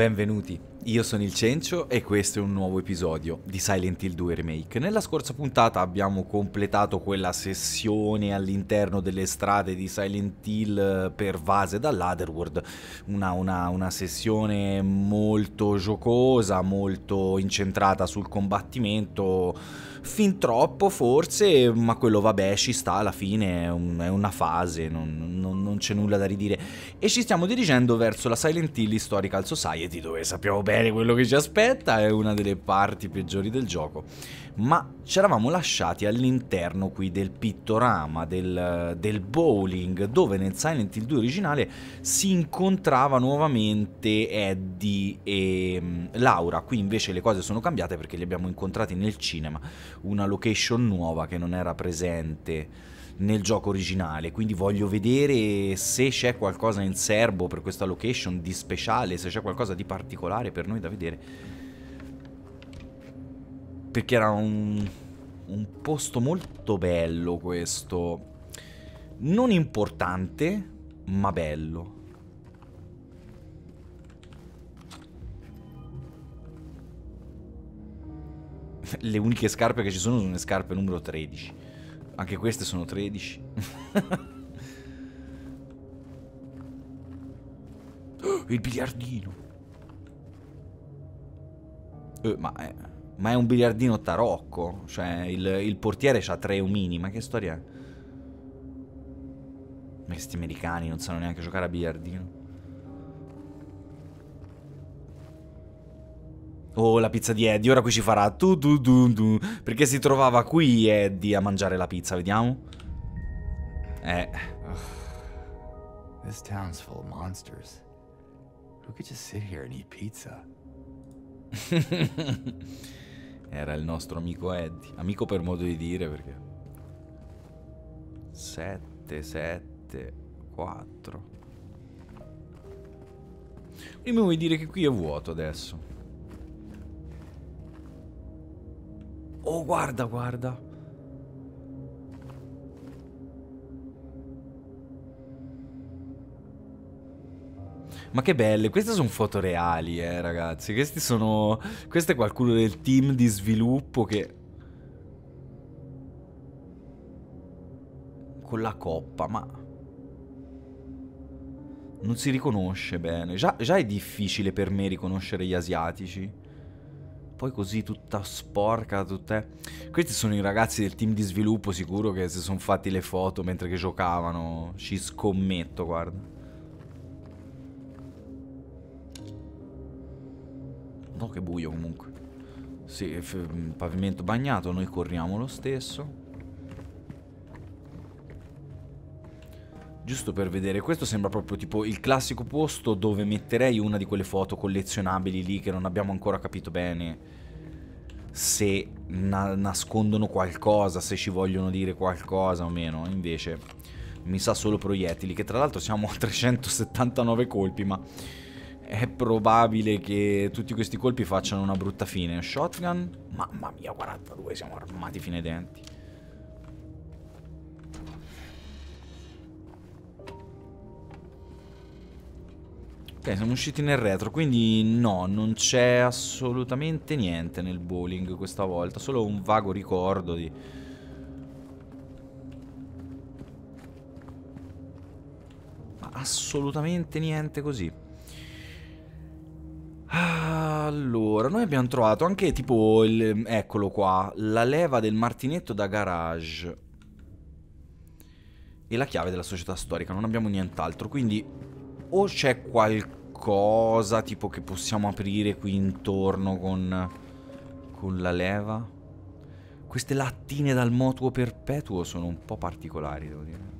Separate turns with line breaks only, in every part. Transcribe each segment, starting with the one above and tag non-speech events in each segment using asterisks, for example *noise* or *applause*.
benvenuti. Io sono il Cencio e questo è un nuovo episodio di Silent Hill 2 Remake. Nella scorsa puntata abbiamo completato quella sessione all'interno delle strade di Silent Hill eh, pervase dall'Otherworld, una, una, una sessione molto giocosa, molto incentrata sul combattimento fin troppo forse, ma quello vabbè ci sta alla fine, è, un, è una fase, non, non, non c'è nulla da ridire. E ci stiamo dirigendo verso la Silent Hill Historical Society dove sappiamo bene quello che ci aspetta, è una delle parti peggiori del gioco ma ci eravamo lasciati all'interno qui del pittorama, del, del, bowling, dove nel Silent Hill 2 originale si incontrava nuovamente Eddie e mm, Laura, qui invece le cose sono cambiate perché li abbiamo incontrati nel cinema, una location nuova che non era presente nel gioco originale, quindi voglio vedere se c'è qualcosa in serbo per questa location di speciale, se c'è qualcosa di particolare per noi da vedere perché era un, un posto molto bello questo. Non importante, ma bello. Le uniche scarpe che ci sono sono le scarpe numero 13. Anche queste sono 13. *laughs* Il biliardino. Eh, ma... Eh ma è un biliardino tarocco. Cioè, il, il portiere ha tre omini, ma che storia è? Ma questi americani non sanno neanche giocare a biliardino. Oh, la pizza di Eddie, ora qui ci farà tu tu tu tu. Perché si trovava qui Eddie a mangiare la pizza, vediamo. Eh. This town's full of monsters. Who could just sit here and eat pizza? *laughs* Era il nostro amico Eddie. Amico per modo di dire perché... 7, 7, 4. Quindi mi vuoi dire che qui è vuoto adesso. Oh, guarda, guarda. Ma che belle, queste sono foto reali, eh, ragazzi. Questi sono... Questo è qualcuno del team di sviluppo che... Con la coppa, ma... Non si riconosce bene. Già, già è difficile per me riconoscere gli asiatici. Poi così tutta sporca, tutta... Questi sono i ragazzi del team di sviluppo sicuro che si sono fatti le foto mentre che giocavano. Ci scommetto, guarda. Oh, che buio comunque. Sì, mm, pavimento bagnato, noi corriamo lo stesso. Giusto per vedere, questo sembra proprio tipo il classico posto dove metterei una di quelle foto collezionabili lì che non abbiamo ancora capito bene se na nascondono qualcosa, se ci vogliono dire qualcosa o meno. Invece mi sa solo proiettili, che tra l'altro siamo a 379 colpi, ma è probabile che tutti questi colpi facciano una brutta fine. Shotgun? Mamma mia, 42, siamo armati fino ai denti. Ok, siamo usciti nel retro, quindi no, non c'è assolutamente niente nel bowling questa volta, solo un vago ricordo di... Ma assolutamente niente così. Ah, allora, noi abbiamo trovato anche tipo il, Eccolo qua La leva del martinetto da garage E la chiave della società storica Non abbiamo nient'altro Quindi o c'è qualcosa Tipo che possiamo aprire qui intorno con, con la leva Queste lattine dal motuo perpetuo Sono un po' particolari devo dire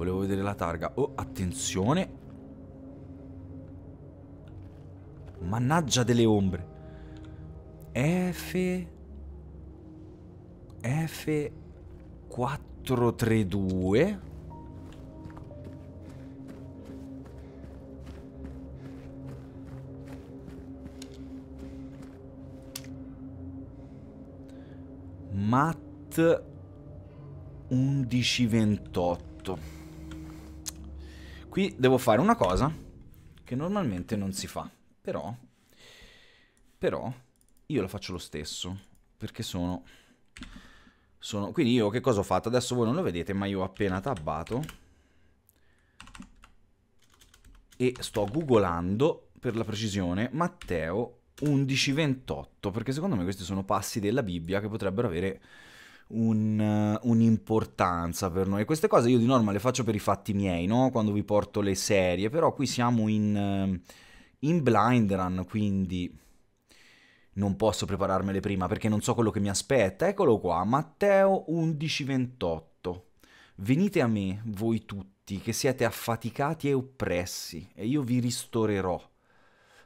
Volevo vedere la targa. Oh, attenzione. Mannaggia delle ombre. F... F... 432. Mat 1128 Qui devo fare una cosa che normalmente non si fa, però, però io la faccio lo stesso, perché sono, sono... Quindi io che cosa ho fatto? Adesso voi non lo vedete, ma io ho appena tabbato e sto googolando per la precisione Matteo 1128, perché secondo me questi sono passi della Bibbia che potrebbero avere un, eh, un'importanza per noi. Queste cose io di norma le faccio per i fatti miei, no? quando vi porto le serie, però qui siamo in, eh, in blind run, quindi non posso prepararmele prima perché non so quello che mi aspetta. Eccolo qua, Matteo 1128. Venite a me, voi tutti, che siete affaticati e oppressi, e io vi ristorerò.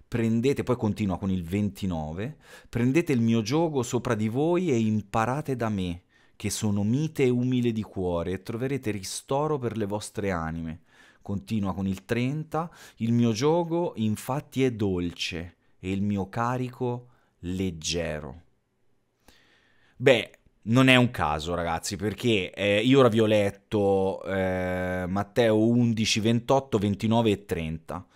Prendete, poi continua con il 29, prendete il mio gioco sopra di voi e imparate da me, che sono mite e umile di cuore, e troverete ristoro per le vostre anime. Continua con il 30, il mio gioco infatti è dolce e il mio carico leggero. Beh, non è un caso, ragazzi, perché eh, io ora vi ho letto eh, Matteo 11, 28, 29 e 30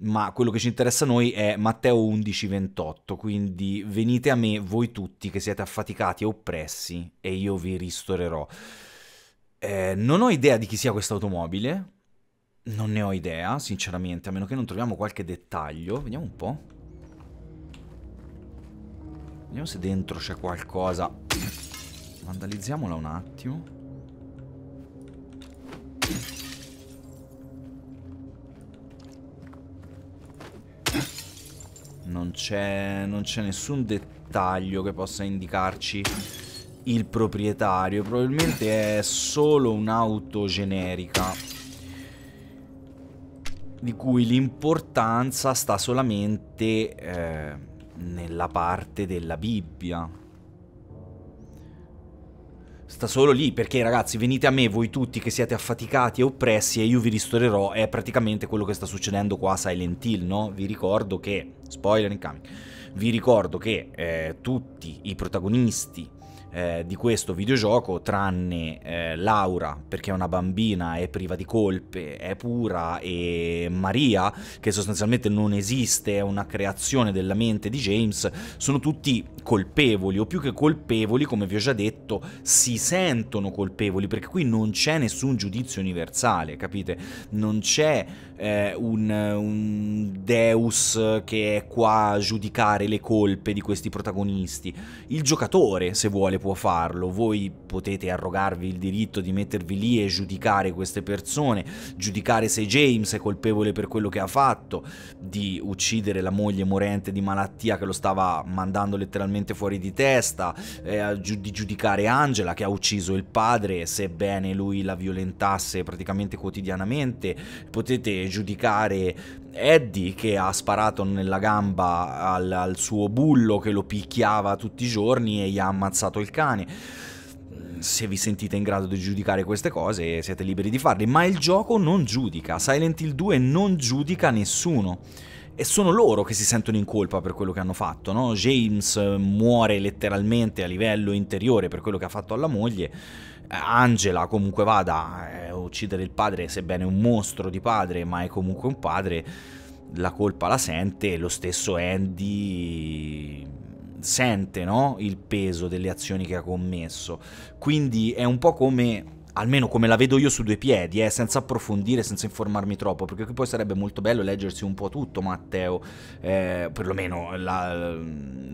ma quello che ci interessa a noi è Matteo 11:28, quindi venite a me voi tutti che siete affaticati e oppressi e io vi ristorerò. Eh, non ho idea di chi sia questa automobile, non ne ho idea, sinceramente, a meno che non troviamo qualche dettaglio. Vediamo un po'. Vediamo se dentro c'è qualcosa. Vandalizziamola un attimo. Non c'è nessun dettaglio che possa indicarci il proprietario. Probabilmente è solo un'auto generica. Di cui l'importanza sta solamente eh, nella parte della Bibbia sta solo lì perché ragazzi venite a me voi tutti che siete affaticati e oppressi e io vi ristorerò, è praticamente quello che sta succedendo qua a Silent Hill, no? Vi ricordo che, spoiler in incoming, vi ricordo che eh, tutti i protagonisti eh, di questo videogioco tranne eh, Laura perché è una bambina, è priva di colpe, è pura e Maria che sostanzialmente non esiste, è una creazione della mente di James, sono tutti colpevoli o più che colpevoli come vi ho già detto si sentono colpevoli perché qui non c'è nessun giudizio universale, capite? Non c'è eh, un, un, Deus che è qua a giudicare le colpe di questi protagonisti. Il giocatore, se vuole, può farlo. Voi potete arrogarvi il diritto di mettervi lì e giudicare queste persone, giudicare se James è colpevole per quello che ha fatto, di uccidere la moglie morente di malattia che lo stava mandando letteralmente fuori di testa, eh, di giudicare Angela che ha ucciso il padre, sebbene lui la violentasse praticamente quotidianamente. Potete giudicare Eddie che ha sparato nella gamba al, al suo bullo che lo picchiava tutti i giorni e gli ha ammazzato il cane se vi sentite in grado di giudicare queste cose siete liberi di farle, ma il gioco non giudica, Silent Hill 2 non giudica nessuno. E sono loro che si sentono in colpa per quello che hanno fatto, no? James muore letteralmente a livello interiore per quello che ha fatto alla moglie Angela comunque vada a eh, uccidere il padre, sebbene un mostro di padre, ma è comunque un padre, la colpa la sente, lo stesso Andy sente no? il peso delle azioni che ha commesso. Quindi è un po' come almeno come la vedo io su due piedi, eh, senza approfondire, senza informarmi troppo, perché qui poi sarebbe molto bello leggersi un po' tutto Matteo, eh, perlomeno la,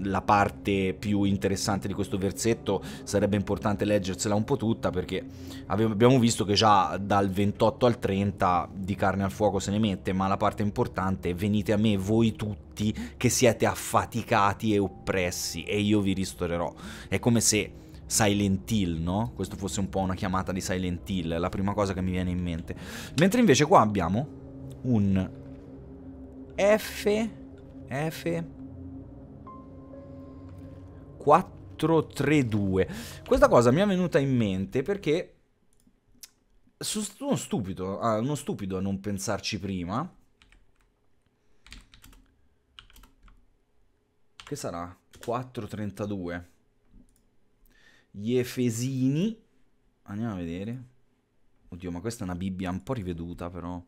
la, parte più interessante di questo versetto sarebbe importante leggersela un po' tutta, perché abbiamo visto che già dal 28 al 30 di carne al fuoco se ne mette, ma la parte importante è venite a me voi tutti che siete affaticati e oppressi e io vi ristorerò. È come se Silent Hill, no? Questo fosse un po' una chiamata di Silent Hill, è la prima cosa che mi viene in mente. Mentre invece qua abbiamo un F F 432. Questa cosa mi è venuta in mente perché sono stupido, ah, uno stupido a non pensarci prima. Che sarà? 432 gli Efesini. Andiamo a vedere. Oddio, ma questa è una Bibbia un po' riveduta, però.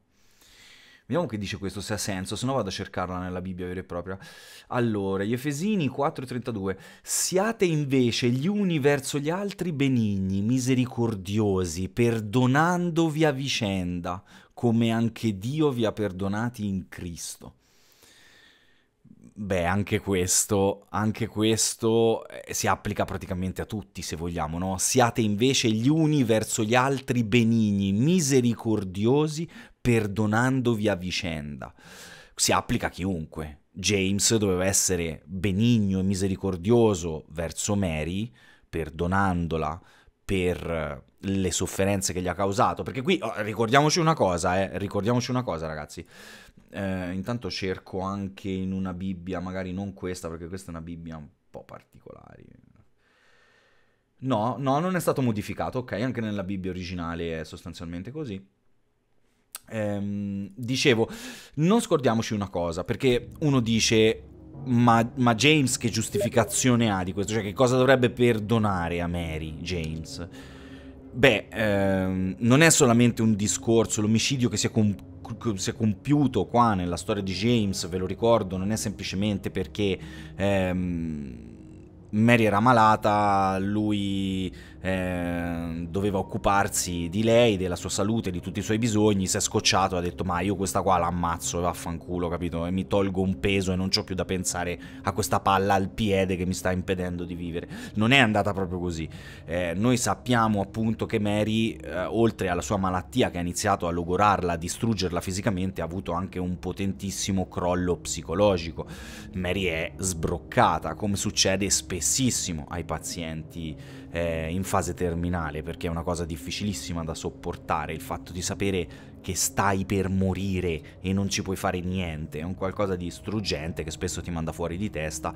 Vediamo che dice questo, se ha senso, se no vado a cercarla nella Bibbia vera e propria. Allora, gli Efesini 4:32. Siate invece gli uni verso gli altri benigni, misericordiosi, perdonandovi a vicenda, come anche Dio vi ha perdonati in Cristo. Beh, anche questo, anche questo eh, si applica praticamente a tutti, se vogliamo, no? Siate invece gli uni verso gli altri benigni, misericordiosi, perdonandovi a vicenda. Si applica a chiunque. James doveva essere benigno e misericordioso verso Mary, perdonandola per eh, le sofferenze che gli ha causato. Perché qui oh, ricordiamoci una cosa, eh, ricordiamoci una cosa, ragazzi eh, intanto cerco anche in una Bibbia, magari non questa perché questa è una Bibbia un po' particolare. No, no, non è stato modificato, ok, anche nella Bibbia originale è sostanzialmente così. Ehm, dicevo, non scordiamoci una cosa, perché uno dice, ma, ma, James che giustificazione ha di questo? Cioè che cosa dovrebbe perdonare a Mary James? Beh, ehm, non è solamente un discorso, l'omicidio che si è compiuto si è compiuto qua nella storia di James, ve lo ricordo, non è semplicemente perché ehm, Mary era malata, lui Ehm, doveva occuparsi di lei, della sua salute, di tutti i suoi bisogni, si è scocciato e ha detto ma io questa qua l'ammazzo e vaffanculo, capito? E mi tolgo un peso e non ho più da pensare a questa palla al piede che mi sta impedendo di vivere. Non è andata proprio così. Eh, noi sappiamo appunto che Mary, eh, oltre alla sua malattia che ha iniziato a logorarla, a distruggerla fisicamente, ha avuto anche un potentissimo crollo psicologico. Mary è sbroccata, come succede spessissimo ai pazienti eh, in fase terminale perché è una cosa difficilissima da sopportare, il fatto di sapere che stai per morire e non ci puoi fare niente, è un qualcosa di struggente che spesso ti manda fuori di testa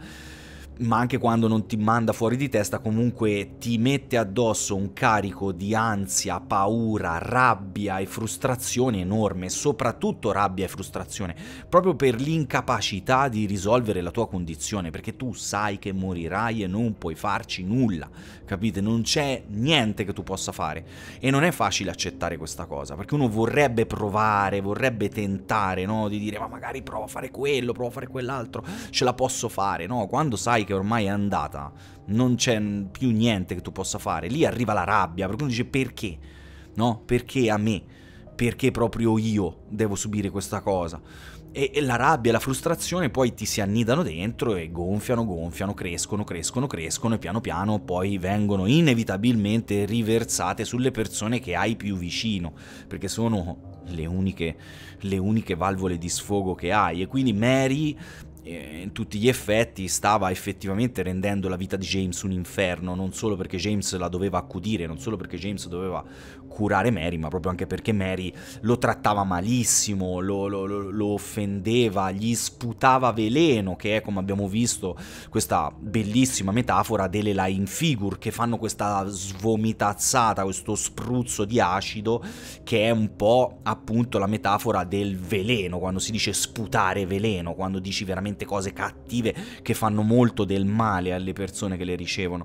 ma anche quando non ti manda fuori di testa, comunque ti mette addosso un carico di ansia, paura, rabbia e frustrazione enorme, soprattutto rabbia e frustrazione, proprio per l'incapacità di risolvere la tua condizione, perché tu sai che morirai e non puoi farci nulla, capite? Non c'è niente che tu possa fare e non è facile accettare questa cosa, perché uno vorrebbe provare, vorrebbe tentare, no? Di dire ma magari provo a fare quello, provo a fare quell'altro, ce la posso fare, no? Quando sai che che ormai è andata, non c'è più niente che tu possa fare, lì arriva la rabbia, perché uno dice perché? No? Perché a me? Perché proprio io devo subire questa cosa? E, e la rabbia e la frustrazione poi ti si annidano dentro e gonfiano, gonfiano, crescono, crescono, crescono e piano piano poi vengono inevitabilmente riversate sulle persone che hai più vicino, perché sono le uniche, le uniche valvole di sfogo che hai e quindi Mary eh, in tutti gli effetti stava effettivamente rendendo la vita di James un inferno, non solo perché James la doveva accudire, non solo perché James doveva curare Mary, ma proprio anche perché Mary lo trattava malissimo, lo, lo, lo offendeva, gli sputava veleno, che è come abbiamo visto questa bellissima metafora delle line figure che fanno questa svomitazzata, questo spruzzo di acido che è un po' appunto la metafora del veleno, quando si dice sputare veleno, quando dici veramente cose cattive che fanno molto del male alle persone che le ricevono.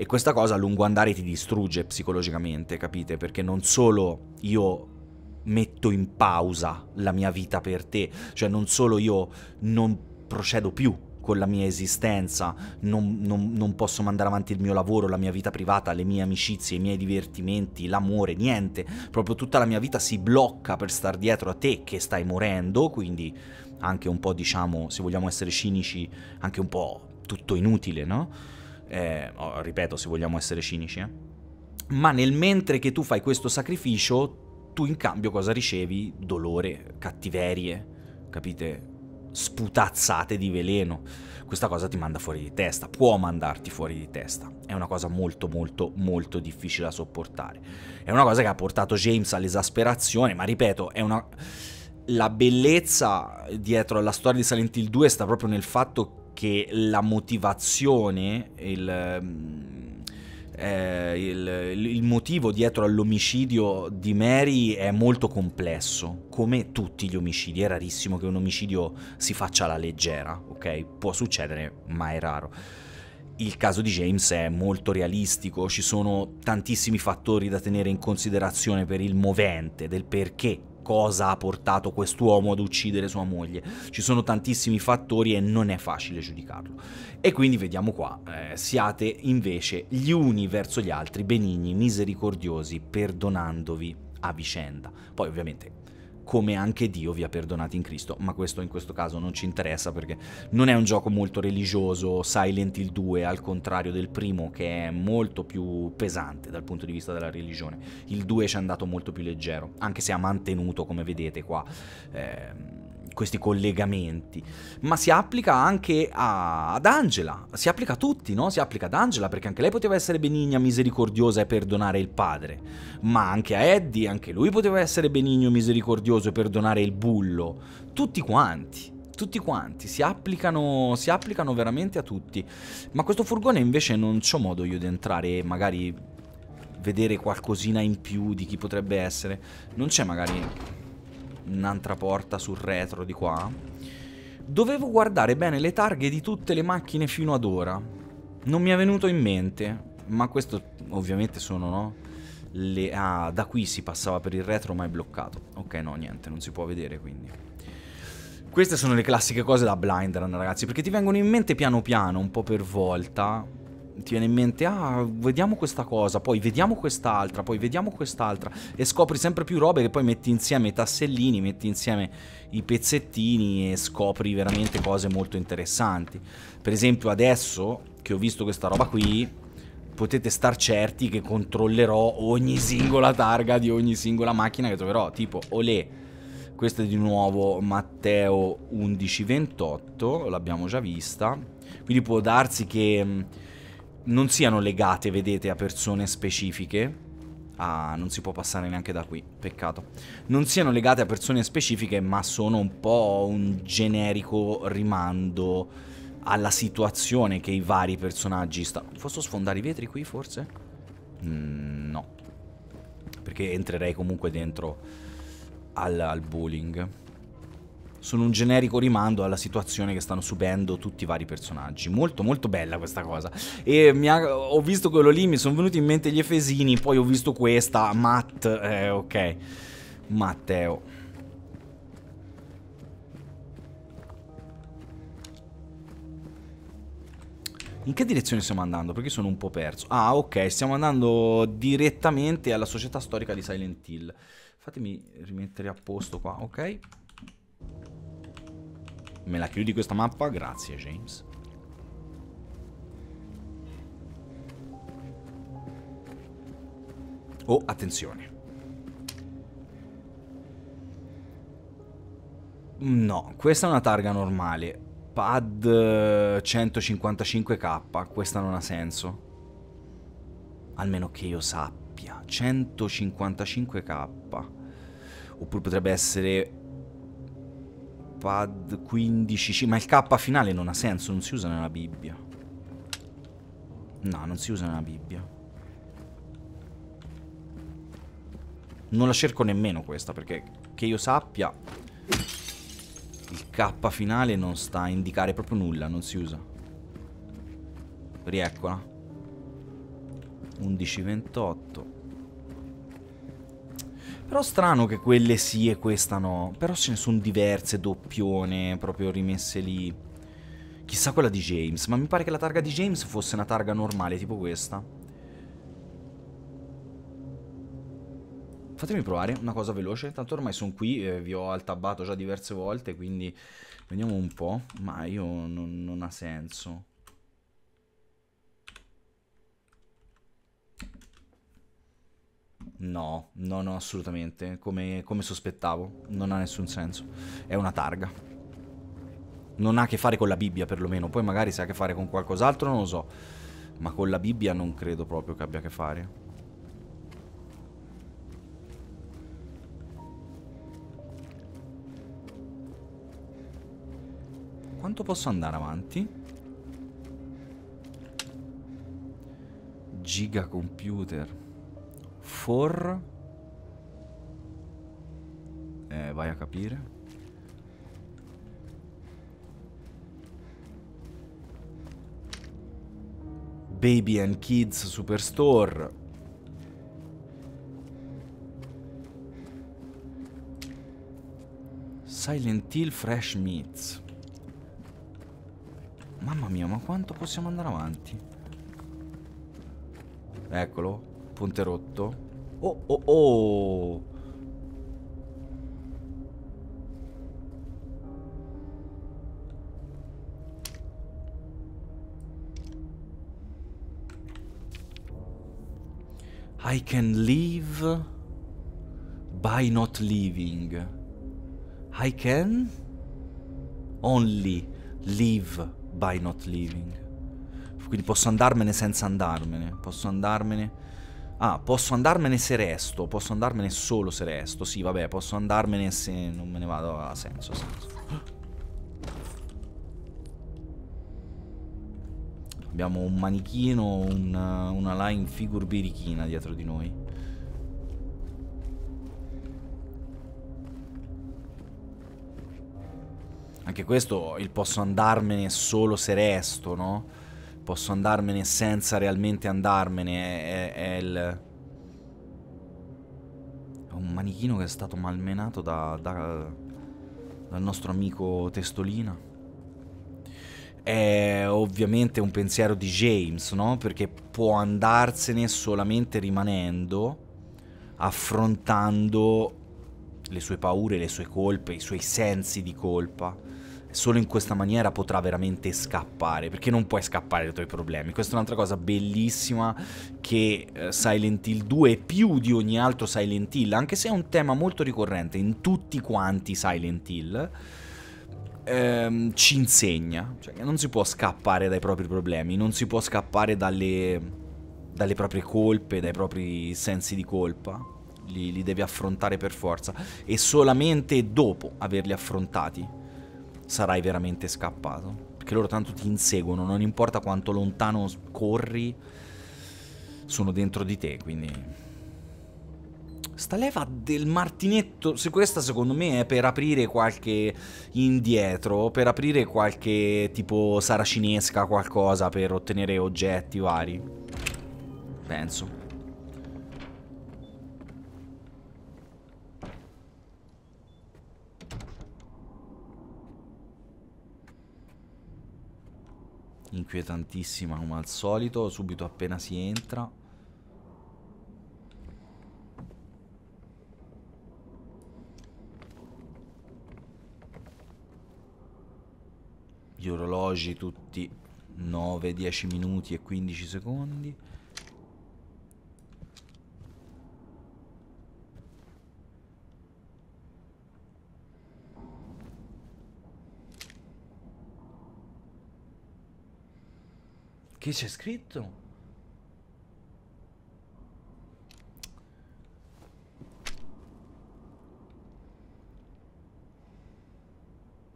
E questa cosa a lungo andare ti distrugge psicologicamente, capite? Perché non non solo io metto in pausa la mia vita per te, cioè non solo io non procedo più con la mia esistenza, non, non, non, posso mandare avanti il mio lavoro, la mia vita privata, le mie amicizie, i miei divertimenti, l'amore, niente, proprio tutta la mia vita si blocca per star dietro a te che stai morendo, quindi anche un po' diciamo, se vogliamo essere cinici, anche un po' tutto inutile, no? Eh, oh, ripeto, se vogliamo essere cinici, eh? ma nel mentre che tu fai questo sacrificio, tu in cambio cosa ricevi? Dolore, cattiverie, capite? Sputazzate di veleno. Questa cosa ti manda fuori di testa, può mandarti fuori di testa. È una cosa molto molto molto difficile da sopportare. È una cosa che ha portato James all'esasperazione, ma ripeto, è una... La bellezza dietro alla storia di Silent Hill 2 sta proprio nel fatto che la motivazione, il eh, il, il, motivo dietro all'omicidio di Mary è molto complesso, come tutti gli omicidi, è rarissimo che un omicidio si faccia alla leggera, ok? Può succedere, ma è raro. Il caso di James è molto realistico, ci sono tantissimi fattori da tenere in considerazione per il movente, del perché cosa ha portato quest'uomo ad uccidere sua moglie. Ci sono tantissimi fattori e non è facile giudicarlo. E quindi vediamo qua, eh, siate invece gli uni verso gli altri benigni, misericordiosi, perdonandovi a vicenda. Poi ovviamente come anche Dio vi ha perdonati in Cristo, ma questo in questo caso non ci interessa perché non è un gioco molto religioso, Silent Hill 2 al contrario del primo che è molto più pesante dal punto di vista della religione, il 2 ci è andato molto più leggero, anche se ha mantenuto come vedete qua... Eh, questi collegamenti, ma si applica anche a, ad Angela, si applica a tutti, no? Si applica ad Angela perché anche lei poteva essere benigna, misericordiosa e perdonare il padre, ma anche a Eddie, anche lui poteva essere benigno, misericordioso e perdonare il bullo, tutti quanti. Tutti quanti si applicano, si applicano veramente a tutti. Ma questo furgone invece non c'ho modo io di entrare, e magari vedere qualcosina in più di chi potrebbe essere. Non c'è magari un'altra porta sul retro di qua. Dovevo guardare bene le targhe di tutte le macchine fino ad ora. Non mi è venuto in mente, ma questo ovviamente sono, no? Le... Ah, da qui si passava per il retro ma è bloccato. Ok, no, niente, non si può vedere quindi. Queste sono le classiche cose da blind run, ragazzi, perché ti vengono in mente piano piano, un po' per volta, ti viene in mente, ah, vediamo questa cosa, poi vediamo quest'altra, poi vediamo quest'altra, e scopri sempre più robe che poi metti insieme i tassellini, metti insieme i pezzettini e scopri veramente cose molto interessanti. Per esempio adesso che ho visto questa roba qui, potete star certi che controllerò ogni singola targa di ogni singola macchina che troverò, tipo Olé. Questa è di nuovo Matteo 1128, l'abbiamo già vista. Quindi può darsi che non siano legate, vedete, a persone specifiche. Ah, non si può passare neanche da qui, peccato. Non siano legate a persone specifiche, ma sono un po' un generico rimando alla situazione che i vari personaggi stanno... Posso sfondare i vetri qui, forse? Mm, no. Perché entrerei comunque dentro al, al bullying sono un generico rimando alla situazione che stanno subendo tutti i vari personaggi. Molto molto bella questa cosa. E ha, ho visto quello lì, mi sono venuti in mente gli Efesini, poi ho visto questa, Matt, eh, ok. Matteo. In che direzione stiamo andando? Perché sono un po' perso. Ah, ok, stiamo andando direttamente alla società storica di Silent Hill. Fatemi rimettere a posto qua, ok? Me la chiudi questa mappa? Grazie, James. Oh, attenzione. No, questa è una targa normale. Pad 155k, eh, questa non ha senso. Almeno che io sappia. 155k. Oppure potrebbe essere Pad 15C, ma il K finale non ha senso, non si usa nella Bibbia. No, non si usa nella Bibbia. Non la cerco nemmeno questa, perché che io sappia il K finale non sta a indicare proprio nulla, non si usa. Rieccola. 11.28 però strano che quelle sì e questa no. Però ce ne sono diverse doppione proprio rimesse lì. Chissà quella di James, ma mi pare che la targa di James fosse una targa normale, tipo questa. Fatemi provare una cosa veloce, tanto ormai sono qui, eh, vi ho altabbato già diverse volte, quindi vediamo un po', ma io non, non ha senso. No, no, no, assolutamente. Come, come sospettavo, non ha nessun senso. È una targa. Non ha a che fare con la Bibbia, perlomeno. Poi magari se ha a che fare con qualcos'altro, non lo so. Ma con la Bibbia non credo proprio che abbia a che fare. Quanto posso andare avanti? Giga computer. For... Eh, vai a capire. Baby and Kids Superstore. Silent Hill Fresh Meats. Mamma mia, ma quanto possiamo andare avanti? Eccolo ponte rotto. Oh, oh, oh! I can leave by not leaving. I can only leave by not leaving. Quindi posso andarmene senza andarmene. Posso andarmene Ah, posso andarmene se resto, posso andarmene solo se resto. Sì, vabbè, posso andarmene se non me ne vado. Ha senso, ha senso. Abbiamo un manichino, una, una line figure birichina dietro di noi. Anche questo il posso andarmene solo se resto, no? posso andarmene senza realmente andarmene, è, è, il... È un manichino che è stato malmenato da, da, dal nostro amico Testolina. È ovviamente un pensiero di James, no? Perché può andarsene solamente rimanendo, affrontando le sue paure, le sue colpe, i suoi sensi di colpa Solo in questa maniera potrà veramente scappare, perché non puoi scappare dai tuoi problemi. Questa è un'altra cosa bellissima che eh, Silent Hill 2 è più di ogni altro Silent Hill, anche se è un tema molto ricorrente in tutti quanti Silent Hill, ehm, ci insegna. Cioè, non si può scappare dai propri problemi, non si può scappare dalle, dalle proprie colpe, dai propri sensi di colpa. Li, li, devi affrontare per forza e solamente dopo averli affrontati sarai veramente scappato. Perché loro tanto ti inseguono, non importa quanto lontano corri, sono dentro di te, quindi... Sta leva del martinetto, se questa secondo me è per aprire qualche indietro, per aprire qualche tipo saracinesca, qualcosa, per ottenere oggetti vari. Penso. inquietantissima come al solito, subito appena si entra. Gli orologi tutti 9, 10 minuti e 15 secondi. Che c'è scritto?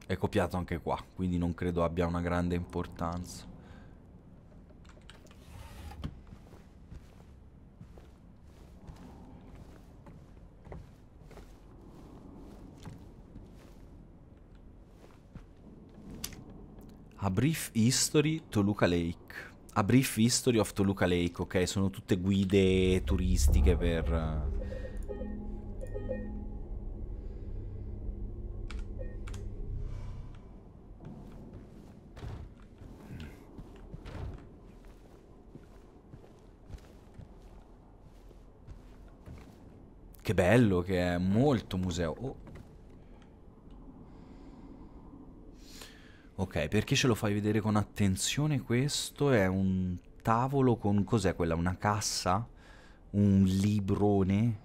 È copiato anche qua, quindi non credo abbia una grande importanza. A Brief History to Luca Lake a Brief History of Toluca Lake, ok? Sono tutte guide turistiche per... Eh. Che bello che è, molto museo. Oh. Ok, perché ce lo fai vedere con attenzione questo? È un tavolo con... cos'è quella? Una cassa? Un librone?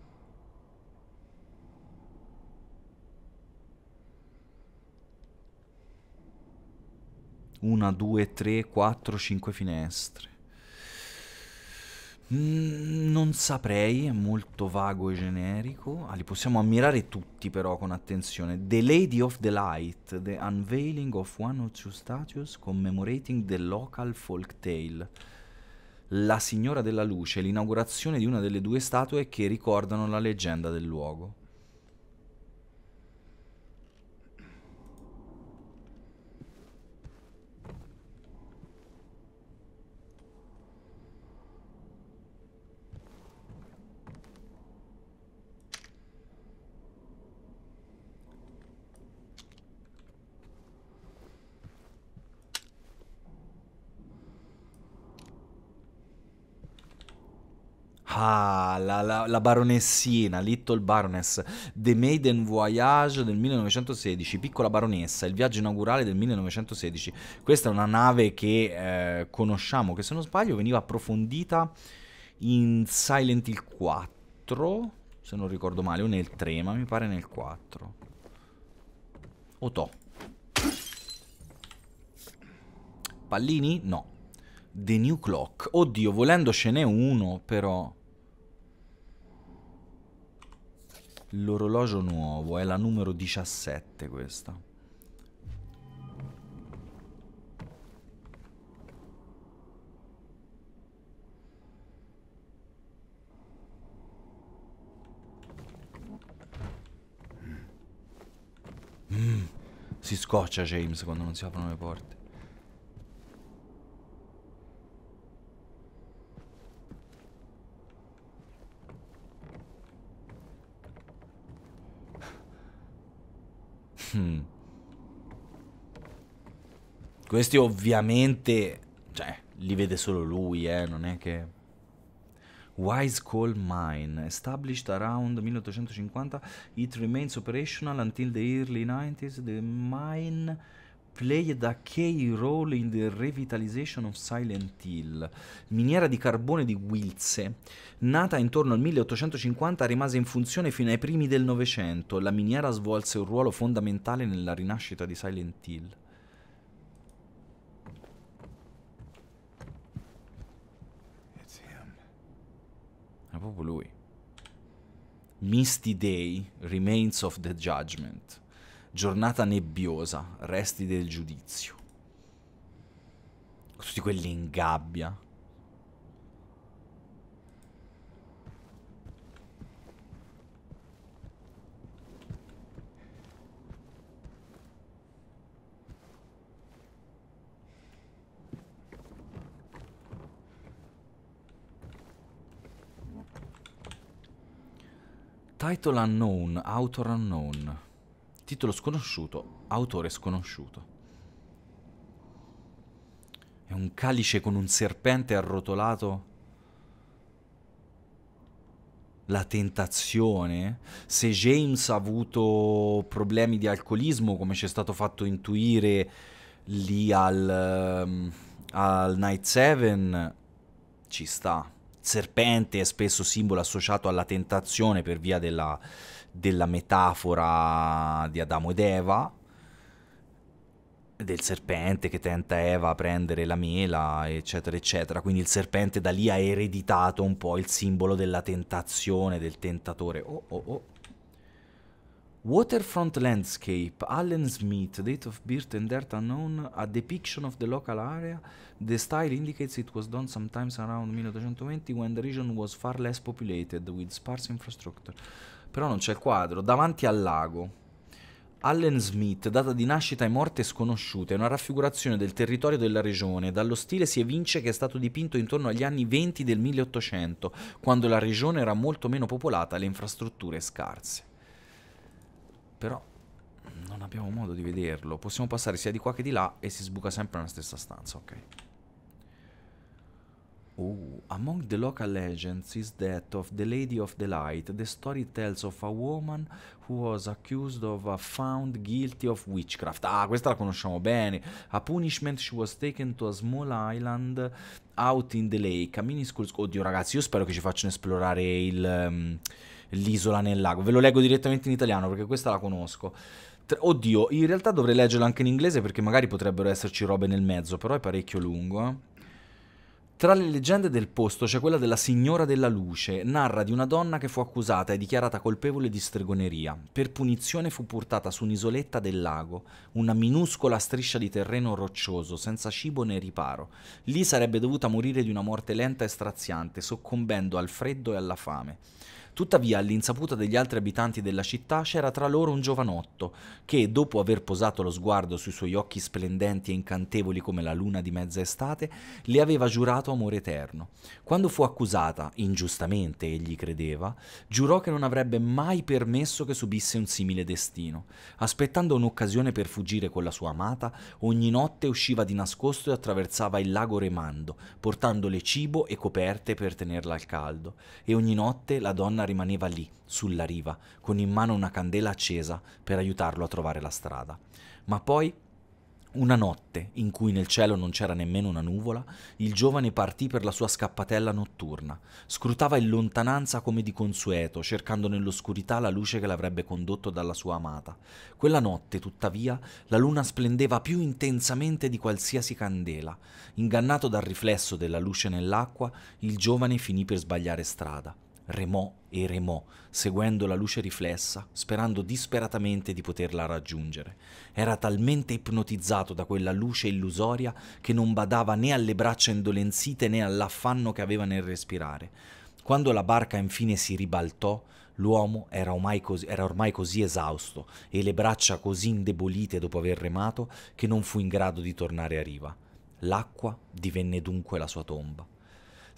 Una, due, tre, quattro, cinque finestre. Mm, non saprei, è molto vago e generico. Ah, li possiamo ammirare tutti però con attenzione. The Lady of the Light, The Unveiling of One or Two Statues Commemorating the Local Folktale. La Signora della Luce, l'inaugurazione di una delle due statue che ricordano la leggenda del luogo. Ah, la, la, la, baronessina, Little Baroness, The Maiden Voyage del 1916, Piccola Baronessa, il viaggio inaugurale del 1916. Questa è una nave che eh, conosciamo, che se non sbaglio veniva approfondita in Silent Hill 4, se non ricordo male, o nel 3, ma mi pare nel 4. O Otò. Pallini? No. The New Clock. Oddio, volendo ce n'è uno, però... L'orologio nuovo, è la numero 17 questa. Mm. mm. Si scoccia James quando non si aprono le porte. Hmm. Questi ovviamente... Cioè, li vede solo lui, eh, non è che... Wise Coal Mine, established around 1850, it remains operational until the early 90s. The mine played a key role in the revitalization of Silent Hill. Miniera di carbone di Wilze. Nata intorno al 1850, rimase in funzione fino ai primi del Novecento. La miniera svolse un ruolo fondamentale nella rinascita di Silent Hill. È proprio lui. Misty Day, Remains of the Judgment. Giornata nebbiosa, resti del giudizio. Tutti quelli in gabbia. Title Unknown, Author Unknown. Titolo sconosciuto, autore sconosciuto. È un calice con un serpente arrotolato. La tentazione. Se James ha avuto problemi di alcolismo, come ci è stato fatto intuire lì al, ehm, al Night 7, ci sta. Serpente è spesso simbolo associato alla tentazione per via della della metafora di Adamo ed Eva, del serpente che tenta Eva a prendere la mela, eccetera, eccetera. Quindi il serpente da lì ha ereditato un po' il simbolo della tentazione, del tentatore. Oh, oh, oh. Waterfront Landscape, Allen Smith, date of birth and death unknown, a depiction of the local area. The style indicates it was done sometimes around 1820 when the region was far less populated with sparse infrastructure. Però non c'è il quadro. Davanti al lago. Allen Smith, data di nascita e morte sconosciuta, è una raffigurazione del territorio della regione. Dallo stile si evince che è stato dipinto intorno agli anni 20 del 1800, quando la regione era molto meno popolata e le infrastrutture scarse. Però non abbiamo modo di vederlo. Possiamo passare sia di qua che di là e si sbuca sempre nella stessa stanza, ok? Oh, among the local legends is that of the Lady of the Light. The story tells of a woman who was accused of a uh, found guilty of witchcraft. Ah, questa la conosciamo bene. A punishment she was taken to a small island out in the lake. A mini school... Oddio ragazzi, io spero che ci facciano esplorare il... Um, l'isola nel lago. Ve lo leggo direttamente in italiano perché questa la conosco. Oddio, in realtà dovrei leggerla anche in inglese perché magari potrebbero esserci robe nel mezzo, però è parecchio lungo. Eh. Tra le leggende del posto c'è quella della Signora della Luce, narra di una donna che fu accusata e dichiarata colpevole di stregoneria. Per punizione fu portata su un'isoletta del lago, una minuscola striscia di terreno roccioso, senza cibo né riparo. Lì sarebbe dovuta morire di una morte lenta e straziante, soccombendo al freddo e alla fame. Tuttavia, all'insaputa degli altri abitanti della città c'era tra loro un giovanotto che, dopo aver posato lo sguardo sui suoi occhi splendenti e incantevoli come la luna di mezza estate, le aveva giurato amore eterno. Quando fu accusata, ingiustamente egli credeva, giurò che non avrebbe mai permesso che subisse un simile destino. Aspettando un'occasione per fuggire con la sua amata, ogni notte usciva di nascosto e attraversava il lago remando, portandole cibo e coperte per tenerla al caldo, e ogni notte la donna rimaneva lì, sulla riva, con in mano una candela accesa per aiutarlo a trovare la strada. Ma poi una notte, in cui nel cielo non c'era nemmeno una nuvola, il giovane partì per la sua scappatella notturna. Scrutava in lontananza come di consueto, cercando nell'oscurità la luce che l'avrebbe condotto dalla sua amata. Quella notte, tuttavia, la luna splendeva più intensamente di qualsiasi candela. Ingannato dal riflesso della luce nell'acqua, il giovane finì per sbagliare strada remò e remò, seguendo la luce riflessa, sperando disperatamente di poterla raggiungere. Era talmente ipnotizzato da quella luce illusoria che non badava né alle braccia indolenzite né all'affanno che aveva nel respirare. Quando la barca infine si ribaltò, l'uomo era ormai, così, era ormai così esausto e le braccia così indebolite dopo aver remato che non fu in grado di tornare a riva. L'acqua divenne dunque la sua tomba.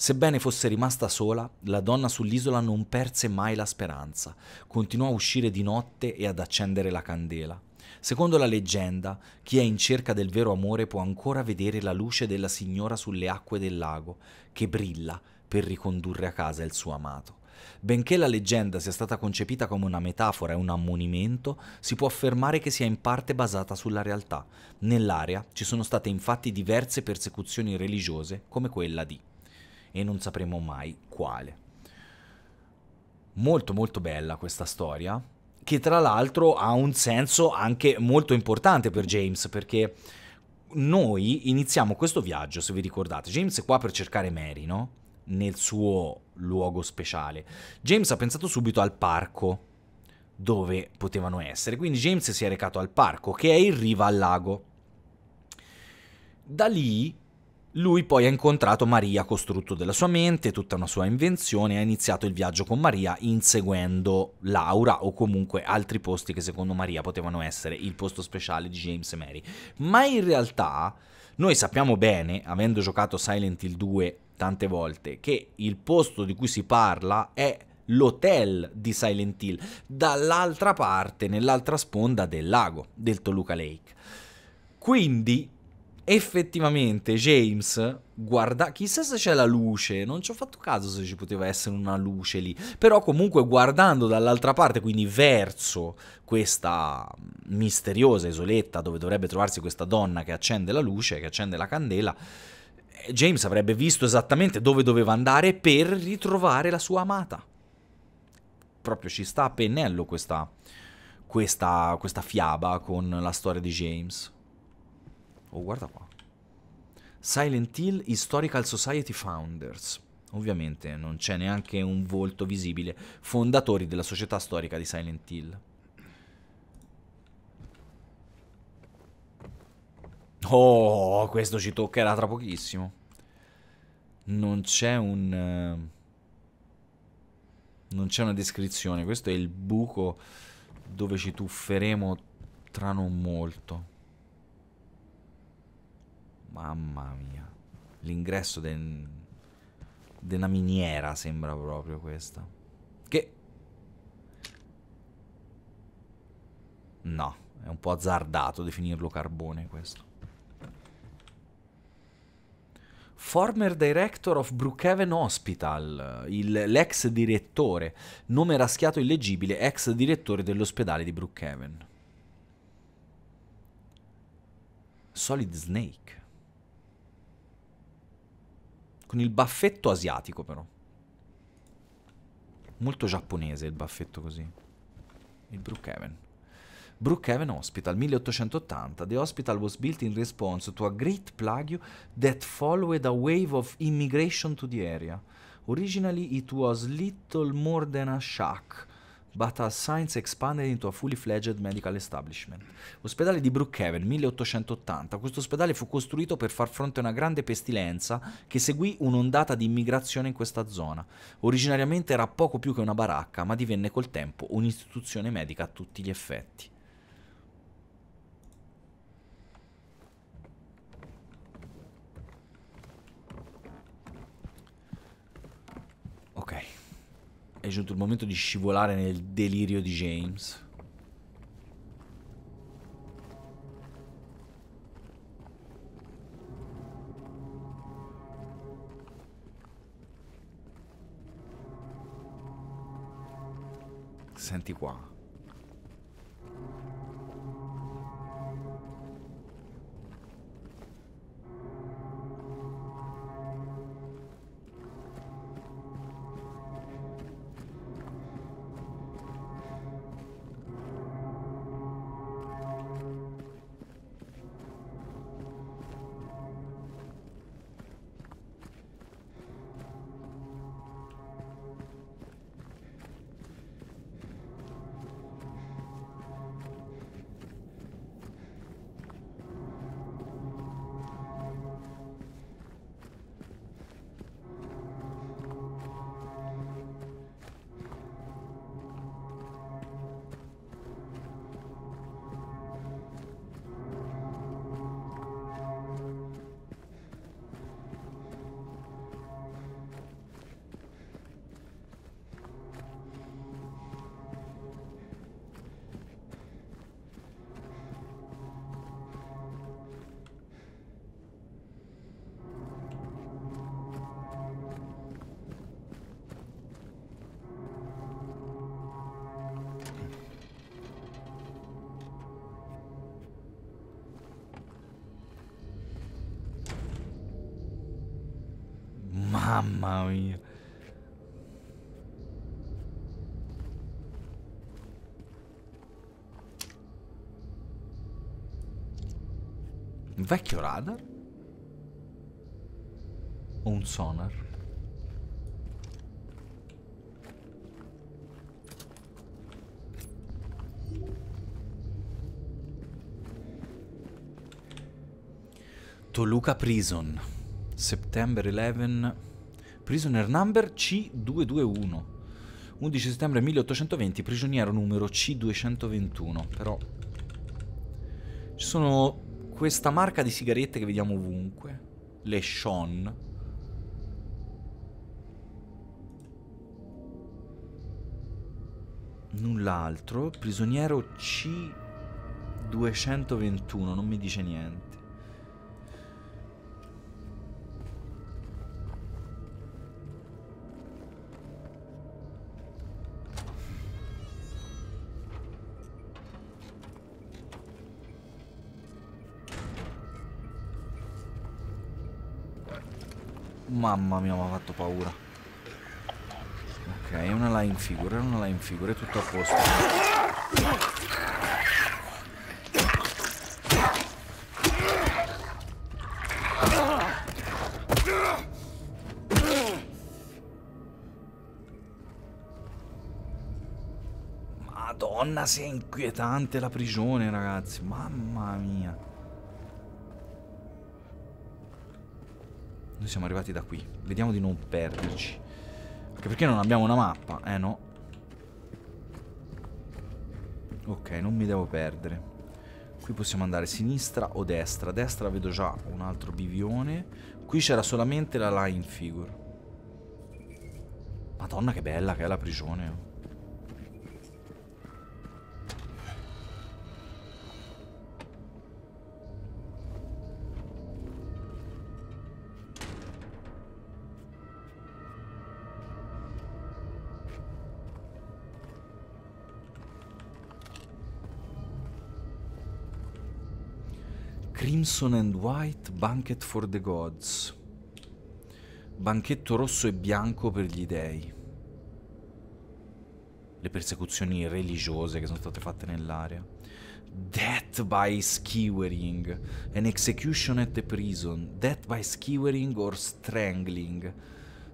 Sebbene fosse rimasta sola, la donna sull'isola non perse mai la speranza, continuò a uscire di notte e ad accendere la candela. Secondo la leggenda, chi è in cerca del vero amore può ancora vedere la luce della signora sulle acque del lago, che brilla per ricondurre a casa il suo amato. Benché la leggenda sia stata concepita come una metafora e un ammonimento, si può affermare che sia in parte basata sulla realtà. Nell'area ci sono state infatti diverse persecuzioni religiose come quella di e non sapremo mai quale. Molto molto bella questa storia, che tra l'altro ha un senso anche molto importante per James, perché noi iniziamo questo viaggio, se vi ricordate, James è qua per cercare Mary, no? Nel suo luogo speciale. James ha pensato subito al parco dove potevano essere, quindi James si è recato al parco che è in riva al lago. Da lì lui poi ha incontrato Maria, costrutto della sua mente, tutta una sua invenzione, e ha iniziato il viaggio con Maria inseguendo Laura o comunque altri posti che secondo Maria potevano essere il posto speciale di James e Mary. Ma in realtà noi sappiamo bene, avendo giocato Silent Hill 2 tante volte, che il posto di cui si parla è l'hotel di Silent Hill, dall'altra parte, nell'altra sponda del lago, del Toluca Lake. Quindi effettivamente James guarda chissà se c'è la luce non ci ho fatto caso se ci poteva essere una luce lì però comunque guardando dall'altra parte quindi verso questa misteriosa isoletta dove dovrebbe trovarsi questa donna che accende la luce che accende la candela eh, James avrebbe visto esattamente dove doveva andare per ritrovare la sua amata proprio ci sta a pennello questa questa, questa fiaba con la storia di James Oh, guarda qua. Silent Hill Historical Society Founders. Ovviamente non c'è neanche un volto visibile. Fondatori della società storica di Silent Hill. Oh, questo ci toccherà tra pochissimo. Non c'è un... Eh, non c'è una descrizione. Questo è il buco dove ci tufferemo tra non molto. Mamma mia. L'ingresso del... una miniera sembra proprio questa. Che... No, è un po' azzardato definirlo carbone questo. Former Director of Brookhaven Hospital, l'ex direttore, nome raschiato illegibile, ex direttore dell'ospedale di Brookhaven. Solid Snake. Con il baffetto asiatico però. Molto giapponese il baffetto così. Il Brookhaven. Brookhaven Hospital, 1880. The hospital was built in response to a great plague that followed a wave of immigration to the area. Originally it was little more than a shack but as science expanded into a fully fledged medical establishment. Ospedale di Brookhaven, 1880. Questo ospedale fu costruito per far fronte a una grande pestilenza che seguì un'ondata di immigrazione in questa zona. Originariamente era poco più che una baracca, ma divenne col tempo un'istituzione medica a tutti gli effetti. Ok. È giunto il momento di scivolare nel delirio di James. Senti qua. Mamma mia. Un vecchio radar? O un sonar? Toluca Prison, September 11 Prisoner number C221. 11 settembre 1820, prigioniero numero C221. Però ci sono questa marca di sigarette che vediamo ovunque, le Sean. Null'altro, prigioniero C221, non mi dice niente. Mamma mia, mi ha fatto paura. Ok, è una line figure, è una line figure, è tutto a posto. Madonna, se è inquietante la prigione, ragazzi. Mamma mia. Noi siamo arrivati da qui. Vediamo di non perderci. Anche perché non abbiamo una mappa. Eh no. Ok, non mi devo perdere. Qui possiamo andare sinistra o destra. destra vedo già un altro bivione. Qui c'era solamente la line figure. Madonna che bella che è la prigione. Oh. Crimson and White Banquet for the Gods. Banchetto rosso e bianco per gli dei. Le persecuzioni religiose che sono state fatte nell'area. Death by skewering. An execution at the prison. Death by skewering or strangling.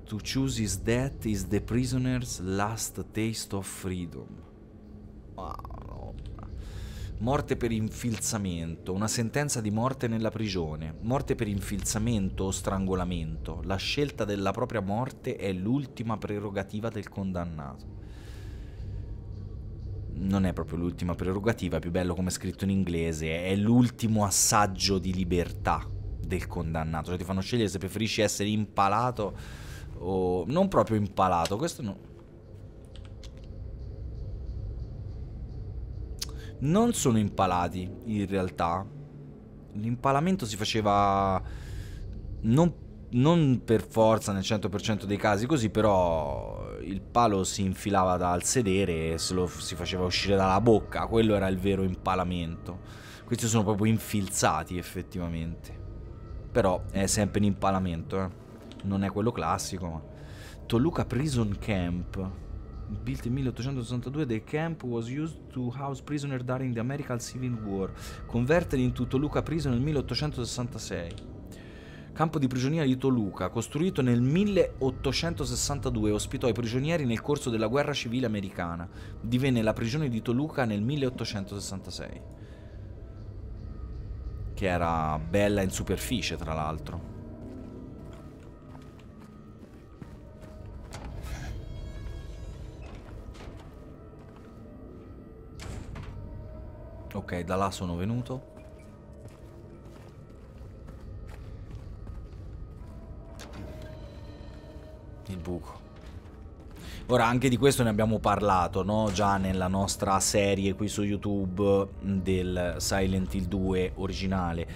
To choose his death is the prisoner's last taste of freedom. Wow morte per infilzamento, una sentenza di morte nella prigione, morte per infilzamento o strangolamento. La scelta della propria morte è l'ultima prerogativa del condannato. Non è proprio l'ultima prerogativa, è più bello come è scritto in inglese, è l'ultimo assaggio di libertà del condannato. Cioè ti fanno scegliere se preferisci essere impalato o non proprio impalato, questo non... non sono impalati in realtà. L'impalamento si faceva non, non, per forza nel 100% dei casi così, però il palo si infilava dal sedere e se lo si faceva uscire dalla bocca, quello era il vero impalamento. Questi sono proprio infilzati effettivamente. Però è sempre un impalamento, eh. non è quello classico, ma... Toluca Prison Camp built in 1862, the camp was used to house prisoners during the American Civil War. Converted in Toluca Prison nel 1866. Campo di prigionia di Toluca, costruito nel 1862, ospitò i prigionieri nel corso della guerra civile americana. Divenne la prigione di Toluca nel 1866. Che era bella in superficie, tra l'altro. Ok, da là sono venuto. Il buco. Ora, anche di questo ne abbiamo parlato, no? Già nella nostra serie qui su YouTube del Silent Hill 2 originale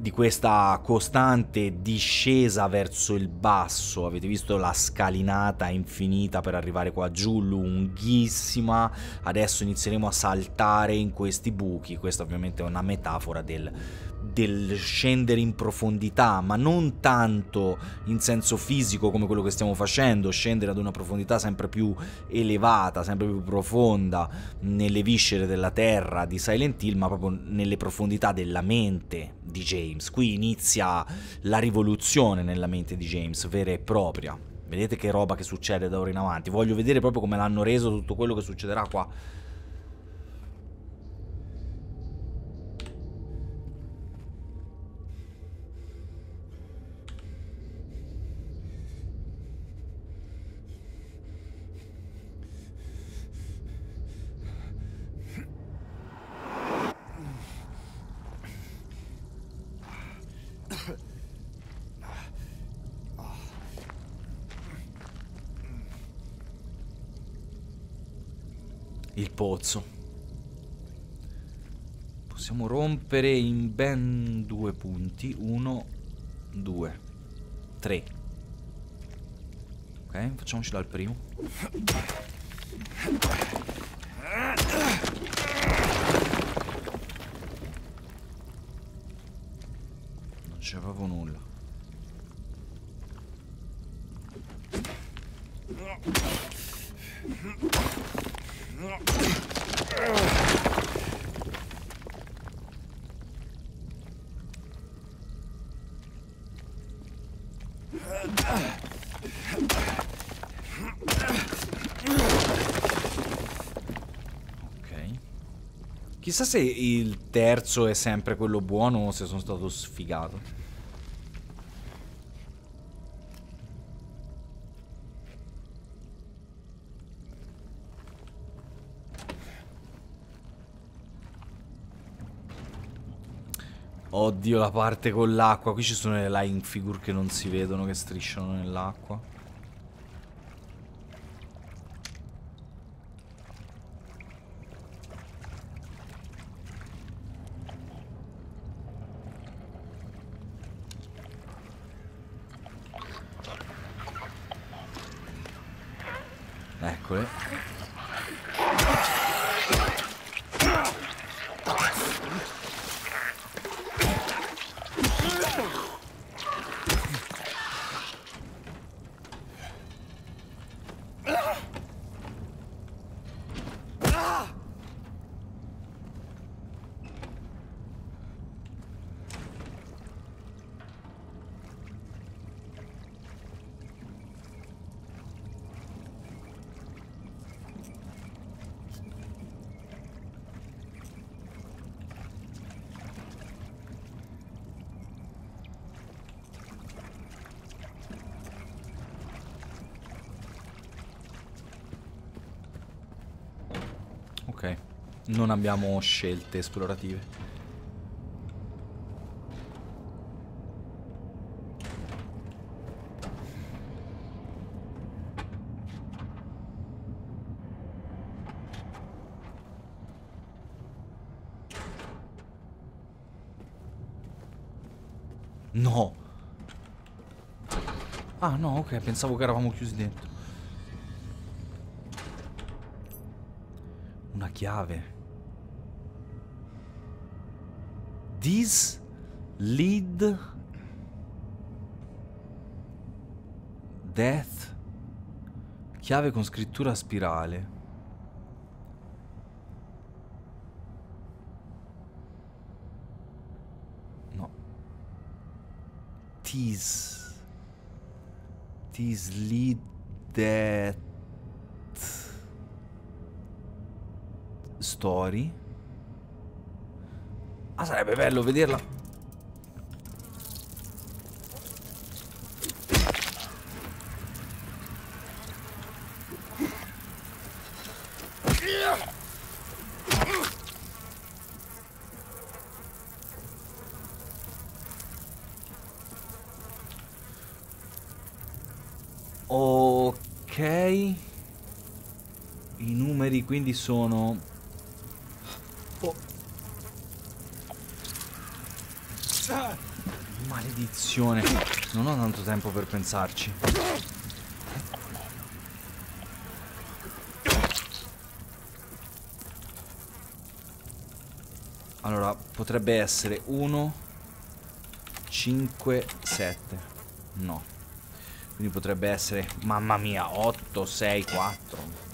di questa costante discesa verso il basso. Avete visto la scalinata infinita per arrivare qua giù, lunghissima. Adesso inizieremo a saltare in questi buchi. Questa ovviamente è una metafora del del scendere in profondità, ma non tanto in senso fisico come quello che stiamo facendo, scendere ad una profondità sempre più elevata, sempre più profonda, nelle viscere della terra di Silent Hill, ma proprio nelle profondità della mente di James. Qui inizia la rivoluzione nella mente di James, vera e propria. Vedete che roba che succede da ora in avanti. Voglio vedere proprio come l'hanno reso tutto quello che succederà qua il pozzo. Possiamo rompere in ben due punti. Uno, due, tre. Ok, facciamoci dal primo. Non c'è proprio nulla. Chissà se il terzo è sempre quello buono o se sono stato sfigato. Oddio, la parte con l'acqua. Qui ci sono le line figure che non si vedono, che strisciano nell'acqua. non abbiamo scelte esplorative. No Ah no ok pensavo che eravamo chiusi dentro Una chiave This lead death chiave con scrittura spirale. No. Tis. Tis lead death story. Ma ah, sarebbe bello vederla. Ok. I numeri quindi sono Maledizione. Non ho tanto tempo per pensarci. Allora, potrebbe essere 1, 5, 7. No. Quindi potrebbe essere, mamma mia, 8, 6, 4.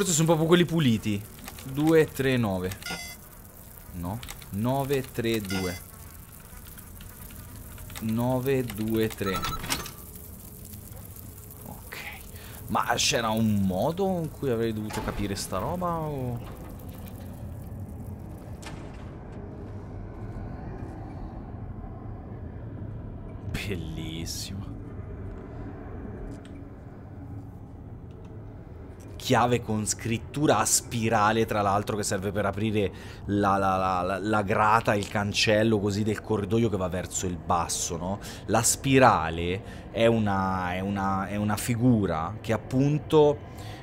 forse sono proprio quelli puliti 2, 3, 9 No 9, 3, 2 9, 2, 3 Ok Ma c'era un modo in cui avrei dovuto capire sta roba o... Bellissimo chiave con scrittura a spirale, tra l'altro, che serve per aprire la, la, la, la, grata, il cancello così del corridoio che va verso il basso, no? La spirale è una, è una, è una figura che appunto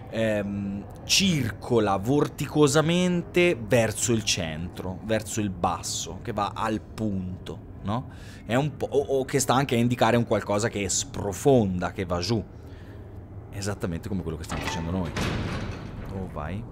ehm, circola vorticosamente verso il centro, verso il basso, che va al punto, no? È un po', o, o che sta anche a indicare un qualcosa che è sprofonda, che va giù esattamente come quello che stiamo facendo noi. Oh, vai.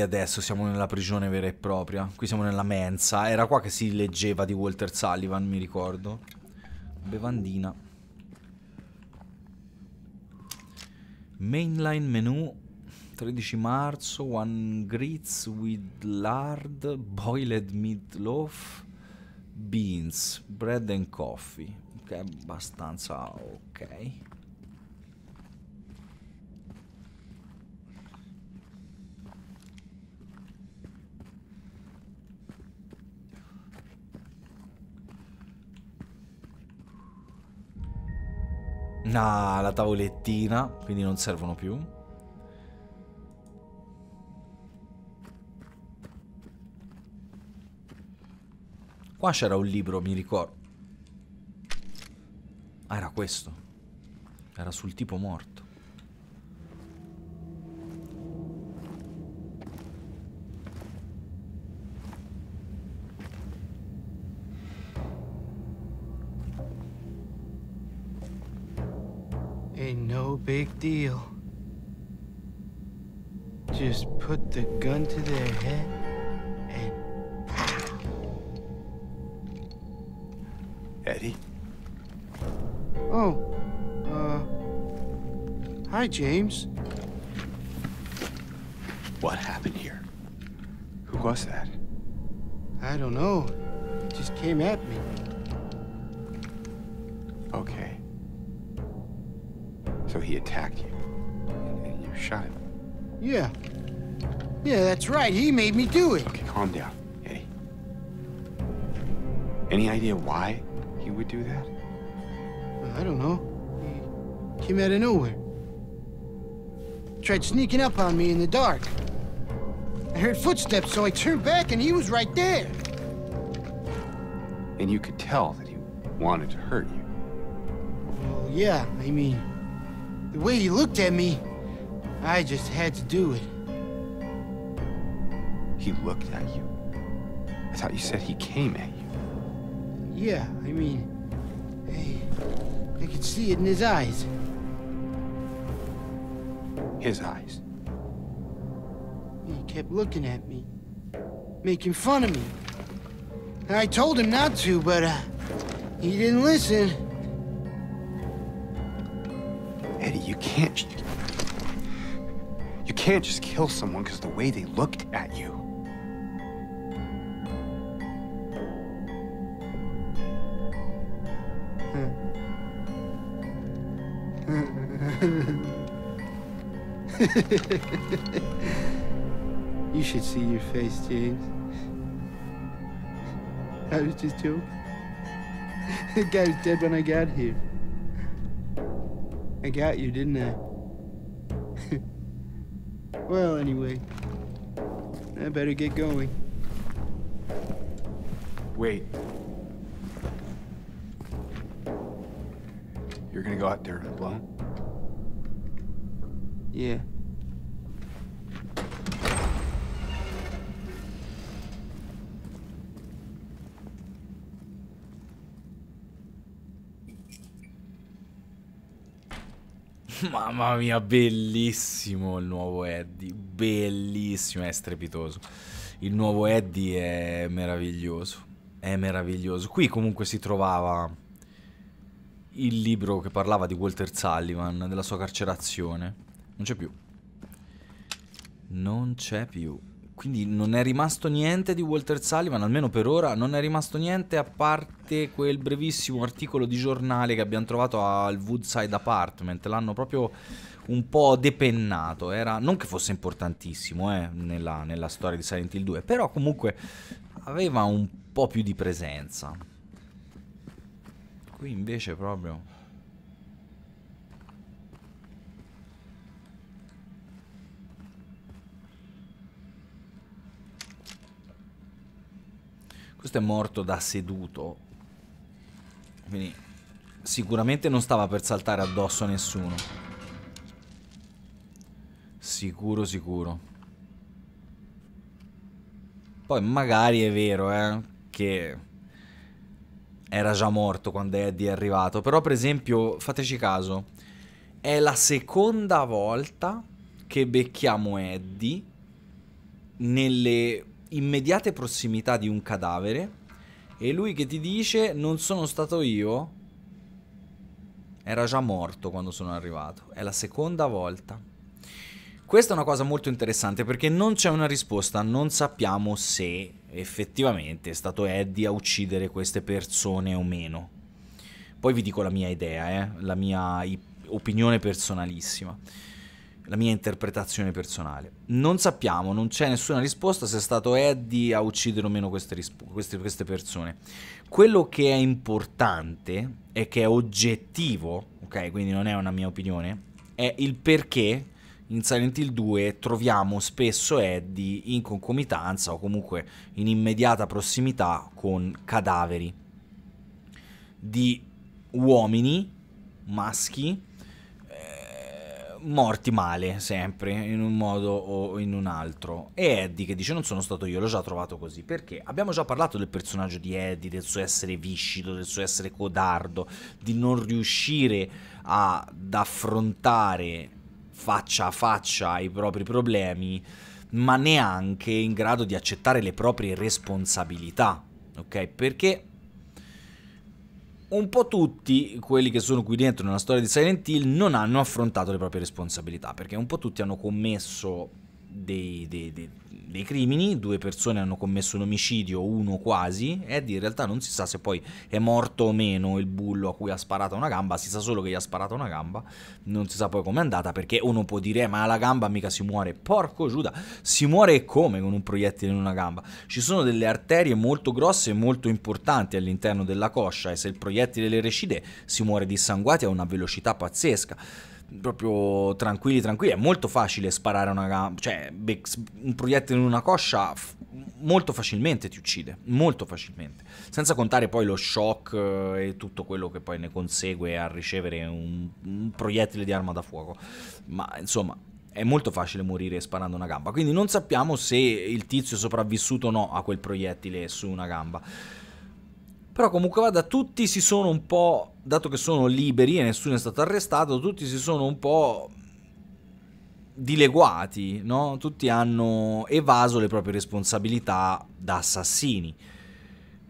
adesso siamo nella prigione vera e propria. Qui siamo nella mensa. Era qua che si leggeva di Walter Sullivan, mi ricordo. Bevandina. Mainline menu. 13 marzo. One grits with lard. Boiled meatloaf. Beans. Bread and coffee. Ok, abbastanza ok. No, la tavolettina, quindi non servono più. Qua c'era un libro, mi ricordo. Ah, era questo. Era sul tipo morto. Ain't no big deal. Just put the gun to their head and Eddie? Oh, uh, hi, James. What happened here? Who was that? I don't know. It just came at me. Okay he attacked you. And, you shot him. Yeah. Yeah, that's right. He made me do it. Okay, calm down, Eddie. Any idea why he would do that? I don't know. He came out of nowhere. Tried sneaking up on me in the dark. I heard footsteps, so I turned back and he was right there. And you could tell that he wanted to hurt you. Well, yeah, I mean... The way he looked at me, I just had to do it. He looked at you? I thought you said he came at you. Yeah, I mean, I, I could see it in his eyes. His eyes? He kept looking at me, making fun of me. And I told him not to, but uh, he didn't listen. can't... You can't just kill someone because the way they looked at you. *laughs* you should see your face, James. I was just joking. *laughs* The guy was dead when I got here. I got you, didn't I? *laughs* well, anyway. I better get going. Wait. You're gonna go out there and blow? Yeah. *laughs* Mamma mia, bellissimo il nuovo Eddie, bellissimo, è strepitoso. Il nuovo Eddie è meraviglioso, è meraviglioso. Qui comunque si trovava il libro che parlava di Walter Sullivan, della sua carcerazione. Non c'è più. Non c'è più. Quindi non è rimasto niente di Walter Sullivan, almeno per ora non è rimasto niente a parte quel brevissimo articolo di giornale che abbiamo trovato al Woodside Apartment. L'hanno proprio un po' depennato. Era, non che fosse importantissimo eh, nella, nella storia di Silent Hill 2, però comunque aveva un po' più di presenza. Qui invece proprio Questo è morto da seduto. Quindi sicuramente non stava per saltare addosso a nessuno. Sicuro, sicuro. Poi magari è vero, eh, che era già morto quando Eddie è arrivato. Però, per esempio, fateci caso, è la seconda volta che becchiamo Eddie nelle immediate prossimità di un cadavere e lui che ti dice non sono stato io, era già morto quando sono arrivato. È la seconda volta. Questa è una cosa molto interessante perché non c'è una risposta, non sappiamo se effettivamente è stato Eddie a uccidere queste persone o meno. Poi vi dico la mia idea, eh? la mia opinione personalissima la mia interpretazione personale. Non sappiamo, non c'è nessuna risposta se è stato Eddie a uccidere o meno queste, queste, queste persone. Quello che è importante e che è oggettivo, ok, quindi non è una mia opinione, è il perché in Silent Hill 2 troviamo spesso Eddie in concomitanza o comunque in immediata prossimità con cadaveri di uomini maschi morti male sempre in un modo o in un altro e Eddie che dice non sono stato io l'ho già trovato così perché abbiamo già parlato del personaggio di Eddie del suo essere viscido del suo essere codardo di non riuscire ad affrontare faccia a faccia i propri problemi ma neanche in grado di accettare le proprie responsabilità ok perché un po' tutti quelli che sono qui dentro nella storia di Silent Hill non hanno affrontato le proprie responsabilità, perché un po' tutti hanno commesso dei, dei, dei dei crimini, due persone hanno commesso un omicidio, uno quasi, Eddie in realtà non si sa se poi è morto o meno il bullo a cui ha sparato una gamba, si sa solo che gli ha sparato una gamba, non si sa poi com'è andata perché uno può dire eh, ma la gamba mica si muore, porco Giuda, si muore come con un proiettile in una gamba? Ci sono delle arterie molto grosse e molto importanti all'interno della coscia e se il proiettile le recide si muore dissanguati a una velocità pazzesca proprio tranquilli, tranquilli. È molto facile sparare una gamba, cioè un proiettile in una coscia molto facilmente ti uccide, molto facilmente. Senza contare poi lo shock eh, e tutto quello che poi ne consegue a ricevere un, un proiettile di arma da fuoco. Ma insomma, è molto facile morire sparando una gamba. Quindi non sappiamo se il tizio è sopravvissuto o no a quel proiettile su una gamba. Però comunque vada, tutti si sono un po', dato che sono liberi e nessuno è stato arrestato, tutti si sono un po' dileguati, no? Tutti hanno evaso le proprie responsabilità da assassini.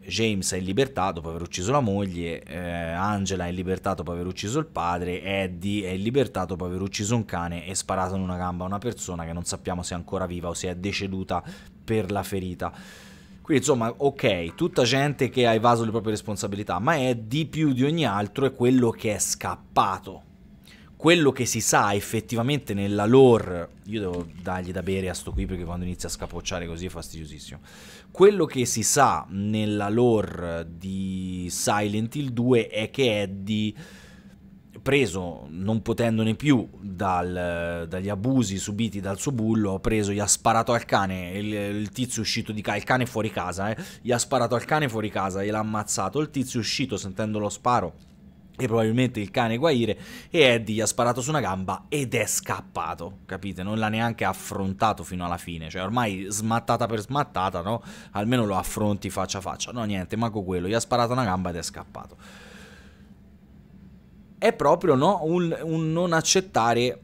James è in libertà dopo aver ucciso la moglie, eh, Angela è in libertà dopo aver ucciso il padre, Eddie è in libertà dopo aver ucciso un cane e sparato in una gamba a una persona che non sappiamo se è ancora viva o se è deceduta per la ferita. Quindi insomma, ok, tutta gente che ha evaso le proprie responsabilità, ma è di più di ogni altro è quello che è scappato. Quello che si sa effettivamente nella lore, io devo dargli da bere a sto qui perché quando inizia a scapocciare così è fastidiosissimo. Quello che si sa nella lore di Silent Hill 2 è che Eddie preso, non potendone più dal, dagli abusi subiti dal suo bullo, ho preso, gli ha sparato al cane, il, il tizio è uscito di casa, il cane fuori casa, eh, gli ha sparato al cane fuori casa, gliel'ha ammazzato, il tizio è uscito sentendo lo sparo e probabilmente il cane guaire e Eddie gli ha sparato su una gamba ed è scappato, capite? Non l'ha neanche affrontato fino alla fine, cioè ormai smattata per smattata, no? Almeno lo affronti faccia a faccia. No, niente, manco quello, gli ha sparato una gamba ed è scappato è proprio no, un, un non accettare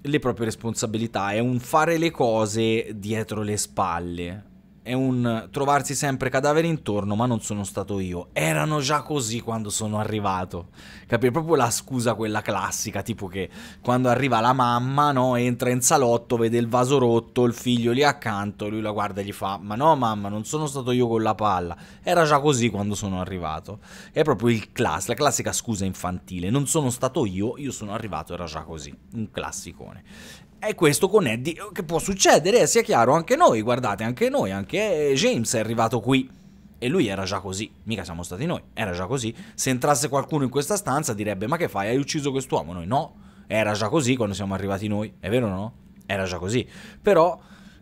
le proprie responsabilità, è un fare le cose dietro le spalle è un trovarsi sempre cadaveri intorno, ma non sono stato io. Erano già così quando sono arrivato. Capire proprio la scusa quella classica, tipo che quando arriva la mamma, no, entra in salotto, vede il vaso rotto, il figlio lì accanto, lui la guarda e gli fa "Ma no, mamma, non sono stato io con la palla". Era già così quando sono arrivato. È proprio il class, la classica scusa infantile. Non sono stato io, io sono arrivato, era già così. Un classicone. E questo con Eddie, eh, che può succedere, eh, sia chiaro, anche noi, guardate, anche noi, anche eh, James è arrivato qui. E lui era già così, mica siamo stati noi, era già così. Se entrasse qualcuno in questa stanza direbbe, ma che fai, hai ucciso quest'uomo? Noi no, era già così quando siamo arrivati noi, è vero o no? Era già così. Però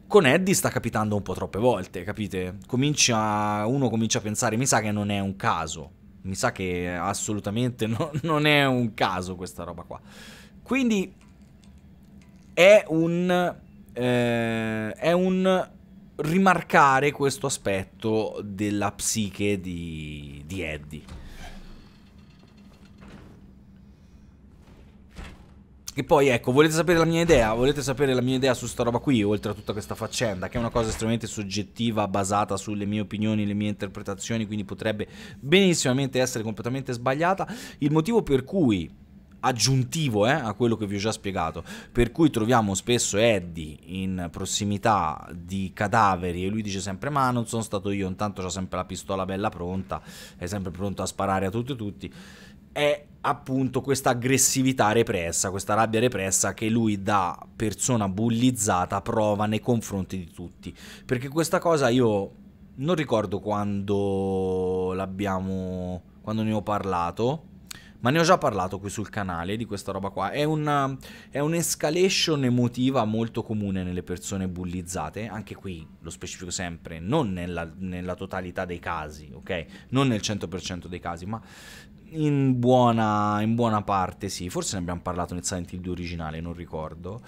con Eddie sta capitando un po' troppe volte, capite? Comincia, uno comincia a pensare, mi sa che non è un caso, mi sa che assolutamente *laughs* no, non è un caso questa roba qua. Quindi è un, eh, è un rimarcare questo aspetto della psiche di, di Eddie. Che poi, ecco, volete sapere la mia idea? Volete sapere la mia idea su sta roba qui, oltre a tutta questa faccenda, che è una cosa estremamente soggettiva, basata sulle mie opinioni, le mie interpretazioni, quindi potrebbe benissimamente essere completamente sbagliata. Il motivo per cui aggiuntivo eh, a quello che vi ho già spiegato, per cui troviamo spesso Eddie in prossimità di cadaveri e lui dice sempre ma non sono stato io, intanto ho sempre la pistola bella pronta, è sempre pronto a sparare a tutti e tutti, è appunto questa aggressività repressa, questa rabbia repressa che lui da persona bullizzata prova nei confronti di tutti, perché questa cosa io non ricordo quando l'abbiamo, quando ne ho parlato, ma ne ho già parlato qui sul canale di questa roba qua. È, una, è un'escalation emotiva molto comune nelle persone bullizzate, anche qui lo specifico sempre, non nella, nella totalità dei casi, ok? Non nel 100% dei casi, ma in buona, in buona parte sì, forse ne abbiamo parlato nel Silent Hill 2 originale, non ricordo,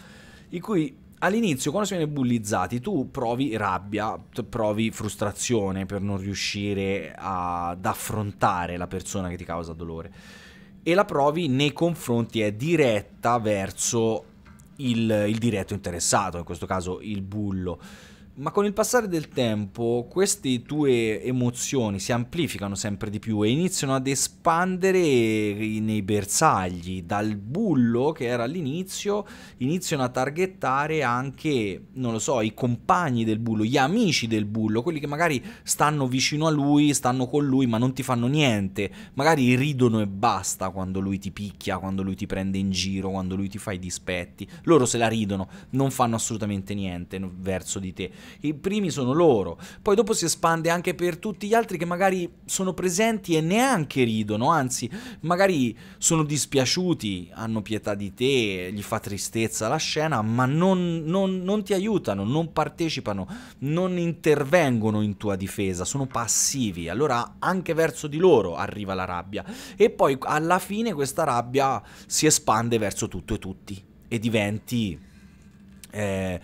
in cui all'inizio quando si viene bullizzati tu provi rabbia, provi frustrazione per non riuscire ad affrontare la persona che ti causa dolore e la provi nei confronti è diretta verso il, il diretto interessato, in questo caso il bullo. Ma con il passare del tempo queste tue emozioni si amplificano sempre di più e iniziano ad espandere nei bersagli, dal bullo che era all'inizio, iniziano a targettare anche, non lo so, i compagni del bullo, gli amici del bullo, quelli che magari stanno vicino a lui, stanno con lui ma non ti fanno niente, magari ridono e basta quando lui ti picchia, quando lui ti prende in giro, quando lui ti fa i dispetti, loro se la ridono, non fanno assolutamente niente verso di te i primi sono loro, poi dopo si espande anche per tutti gli altri che magari sono presenti e neanche ridono, anzi magari sono dispiaciuti, hanno pietà di te, gli fa tristezza la scena, ma non, non, non ti aiutano, non partecipano, non intervengono in tua difesa, sono passivi, allora anche verso di loro arriva la rabbia e poi alla fine questa rabbia si espande verso tutto e tutti e diventi eh,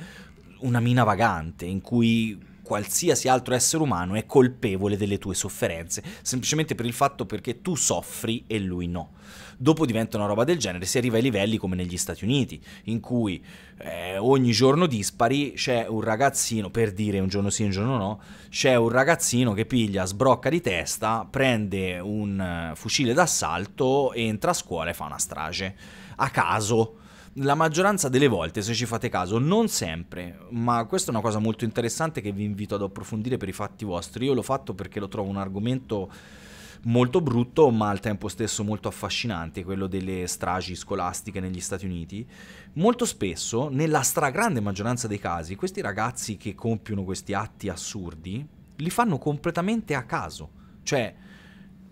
una mina vagante in cui qualsiasi altro essere umano è colpevole delle tue sofferenze, semplicemente per il fatto perché tu soffri e lui no. Dopo diventa una roba del genere, si arriva ai livelli come negli Stati Uniti, in cui eh, ogni giorno dispari c'è un ragazzino, per dire un giorno sì e un giorno no, c'è un ragazzino che piglia, sbrocca di testa, prende un eh, fucile d'assalto, entra a scuola e fa una strage. A caso la maggioranza delle volte, se ci fate caso, non sempre, ma questa è una cosa molto interessante che vi invito ad approfondire per i fatti vostri. Io l'ho fatto perché lo trovo un argomento molto brutto, ma al tempo stesso molto affascinante, quello delle stragi scolastiche negli Stati Uniti. Molto spesso, nella stragrande maggioranza dei casi, questi ragazzi che compiono questi atti assurdi li fanno completamente a caso. Cioè,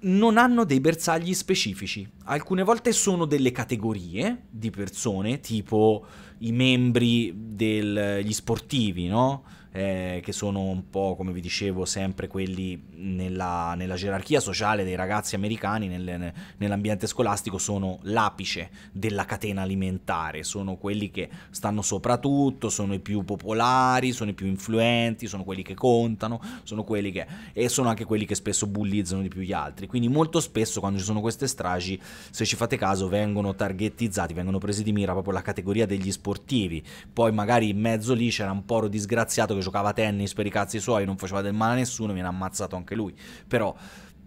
non hanno dei bersagli specifici. Alcune volte sono delle categorie di persone, tipo i membri degli sportivi, no? eh, che sono un po', come vi dicevo, sempre quelli nella, nella gerarchia sociale dei ragazzi americani nel, nell'ambiente scolastico, sono l'apice della catena alimentare, sono quelli che stanno soprattutto, sono i più popolari, sono i più influenti, sono quelli che contano, sono quelli che... e sono anche quelli che spesso bullizzano di più gli altri. Quindi molto spesso quando ci sono queste stragi, se ci fate caso, vengono targettizzati, vengono presi di mira proprio la categoria degli sportivi. Poi magari in mezzo lì c'era un poro disgraziato che giocava a tennis per i cazzi suoi, non faceva del male a nessuno, viene ammazzato anche lui. Però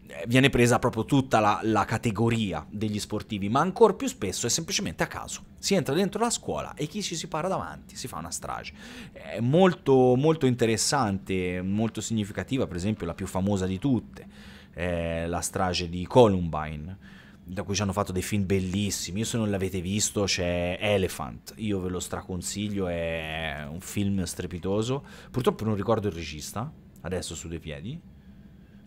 eh, viene presa proprio tutta la, la categoria degli sportivi, ma ancor più spesso è semplicemente a caso. Si entra dentro la scuola e chi ci si para davanti si fa una strage. È molto, molto interessante, molto significativa, per esempio la più famosa di tutte, eh, la strage di Columbine da cui ci hanno fatto dei film bellissimi. Io se non l'avete visto c'è Elephant, io ve lo straconsiglio, è un film strepitoso. Purtroppo non ricordo il regista, adesso su due piedi.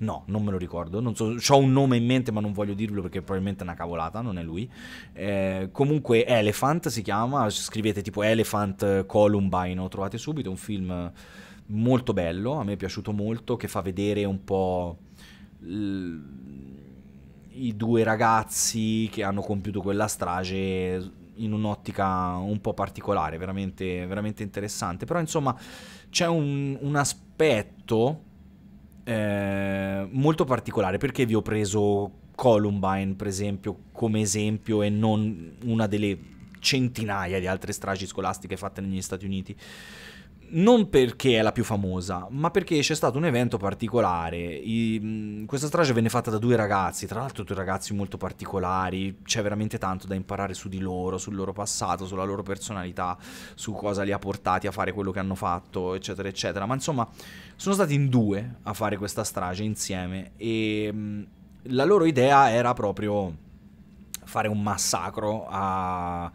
No, non me lo ricordo, non so, ho un nome in mente ma non voglio dirlo perché probabilmente è una cavolata, non è lui. Eh, comunque Elephant si chiama, scrivete tipo Elephant Columbine, lo trovate subito, un film molto bello, a me è piaciuto molto, che fa vedere un po' i due ragazzi che hanno compiuto quella strage in un'ottica un po' particolare, veramente, veramente interessante. Però insomma c'è un, un aspetto eh, molto particolare perché vi ho preso Columbine per esempio come esempio e non una delle centinaia di altre stragi scolastiche fatte negli Stati Uniti non perché è la più famosa, ma perché c'è stato un evento particolare. I, questa strage venne fatta da due ragazzi, tra l'altro due ragazzi molto particolari, c'è veramente tanto da imparare su di loro, sul loro passato, sulla loro personalità, su cosa li ha portati a fare quello che hanno fatto, eccetera, eccetera. Ma insomma, sono stati in due a fare questa strage insieme e la loro idea era proprio fare un massacro a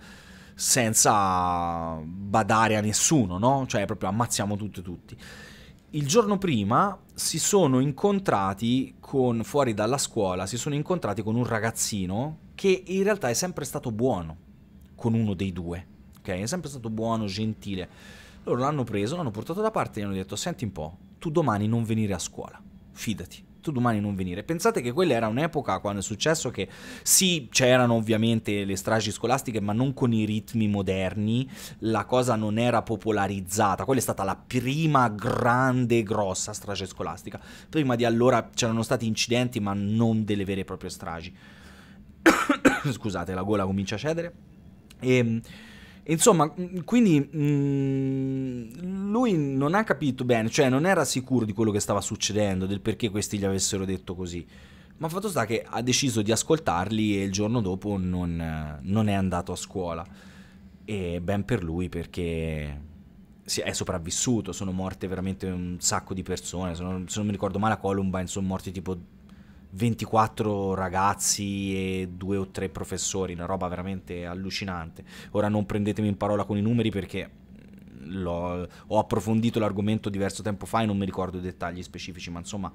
senza badare a nessuno, no? Cioè proprio ammazziamo tutti e tutti. Il giorno prima si sono incontrati con, fuori dalla scuola, si sono incontrati con un ragazzino che in realtà è sempre stato buono con uno dei due, ok? È sempre stato buono, gentile. Loro l'hanno preso, l'hanno portato da parte e gli hanno detto, senti un po', tu domani non venire a scuola, fidati tu domani non venire. Pensate che quella era un'epoca quando è successo che sì, c'erano ovviamente le stragi scolastiche, ma non con i ritmi moderni, la cosa non era popolarizzata. Quella è stata la prima grande, grossa strage scolastica. Prima di allora c'erano stati incidenti, ma non delle vere e proprie stragi. *coughs* Scusate, la gola comincia a cedere. E ehm, Insomma, mm, quindi mh, mm, lui non ha capito bene, cioè non era sicuro di quello che stava succedendo, del perché questi gli avessero detto così. Ma fatto sta che ha deciso di ascoltarli e il giorno dopo non, non è andato a scuola. E ben per lui perché è sopravvissuto, sono morte veramente un sacco di persone, sono, se non mi ricordo male a Columbine sono morti tipo 24 ragazzi e due o tre professori, una roba veramente allucinante. Ora non prendetemi in parola con i numeri perché ho approfondito l'argomento diverso tempo fa e non mi ricordo i dettagli specifici, ma insomma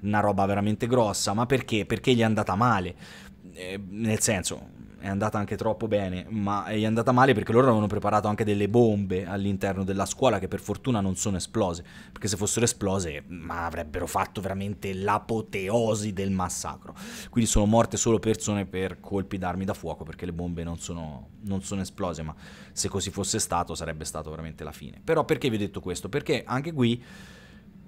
una roba veramente grossa. Ma perché? Perché gli è andata male. Eh, nel senso, è andata anche troppo bene, ma è andata male perché loro avevano preparato anche delle bombe all'interno della scuola che per fortuna non sono esplose, perché se fossero esplose ma avrebbero fatto veramente l'apoteosi del massacro. Quindi sono morte solo persone per colpi d'armi da fuoco perché le bombe non sono, non sono esplose, ma se così fosse stato sarebbe stato veramente la fine. Però perché vi ho detto questo? Perché anche qui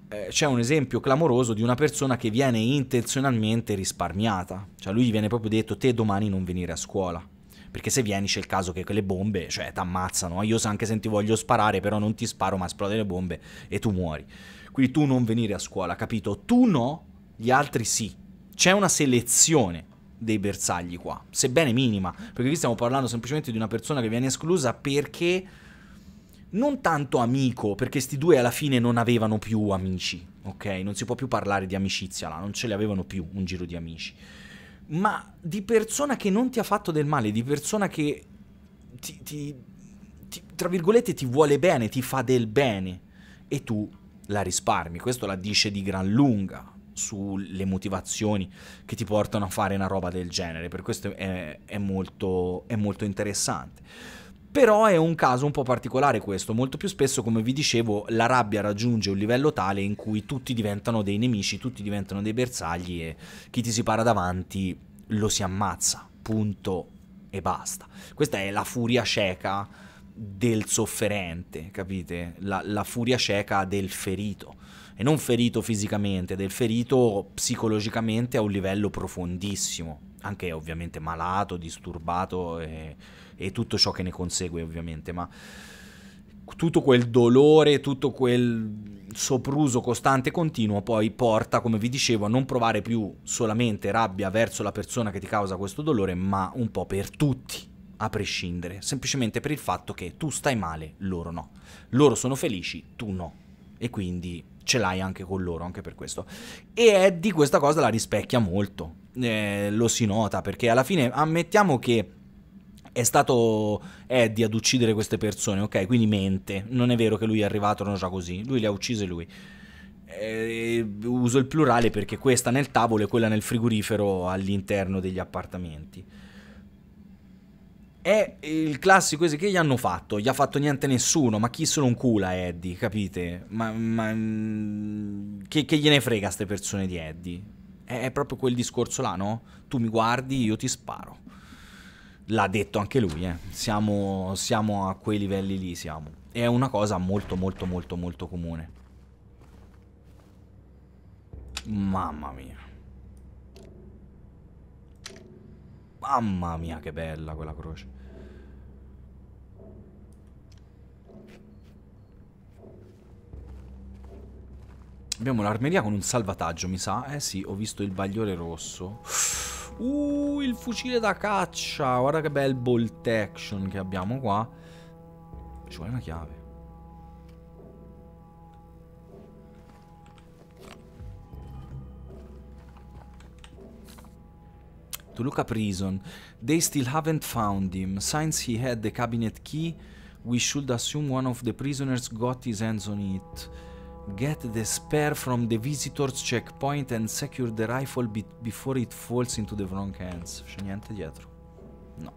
eh, c'è un esempio clamoroso di una persona che viene intenzionalmente risparmiata, cioè lui gli viene proprio detto te domani non venire a scuola. Perché se vieni c'è il caso che le bombe, cioè, ti ammazzano. Io so anche se ti voglio sparare, però non ti sparo, ma esplode le bombe e tu muori. Quindi tu non venire a scuola, capito? Tu no, gli altri sì. C'è una selezione dei bersagli qua, sebbene minima, perché qui stiamo parlando semplicemente di una persona che viene esclusa perché non tanto amico, perché questi due alla fine non avevano più amici, ok? Non si può più parlare di amicizia là, non ce li avevano più un giro di amici. Ma di persona che non ti ha fatto del male, di persona che ti, ti, ti tra virgolette ti vuole bene, ti fa del bene e tu la risparmi. Questo la dice di gran lunga sulle motivazioni che ti portano a fare una roba del genere, per questo è, è, molto, è molto interessante. Però è un caso un po' particolare questo, molto più spesso come vi dicevo la rabbia raggiunge un livello tale in cui tutti diventano dei nemici, tutti diventano dei bersagli e chi ti si para davanti lo si ammazza, punto e basta. Questa è la furia cieca del sofferente, capite? La, la furia cieca del ferito e non ferito fisicamente, del ferito psicologicamente a un livello profondissimo, anche ovviamente malato, disturbato e e tutto ciò che ne consegue ovviamente, ma tutto quel dolore, tutto quel sopruso costante e continuo poi porta, come vi dicevo, a non provare più solamente rabbia verso la persona che ti causa questo dolore, ma un po' per tutti, a prescindere, semplicemente per il fatto che tu stai male, loro no. Loro sono felici, tu no. E quindi ce l'hai anche con loro, anche per questo. E Eddie questa cosa la rispecchia molto, eh, lo si nota, perché alla fine ammettiamo che è stato Eddie ad uccidere queste persone, ok? Quindi mente, non è vero che lui è arrivato, non già così, lui le ha uccise lui. Eh, uso il plurale perché questa nel tavolo e quella nel frigorifero all'interno degli appartamenti. È il classico ese che gli hanno fatto, gli ha fatto niente nessuno, ma chi se lo incula Eddie, capite? Ma, ma mm, che, che gliene frega a queste persone di Eddie? È proprio quel discorso là, no? Tu mi guardi, io ti sparo l'ha detto anche lui, eh. siamo, siamo a quei livelli lì, siamo. È una cosa molto molto molto molto comune. Mamma mia. Mamma mia che bella quella croce. Abbiamo l'armeria con un salvataggio, mi sa. Eh sì, ho visto il bagliore rosso. Uff. Uh, il fucile da caccia. Guarda che bel bolt action che abbiamo qua. Ci vuole una chiave. Toluca Prison. They still haven't found him. Since he had the cabinet key, we should assume one of the prisoners got his hands on it. Get the spare from the visitor's checkpoint and secure the rifle before it falls into the wrong hands. C'è niente dietro. No.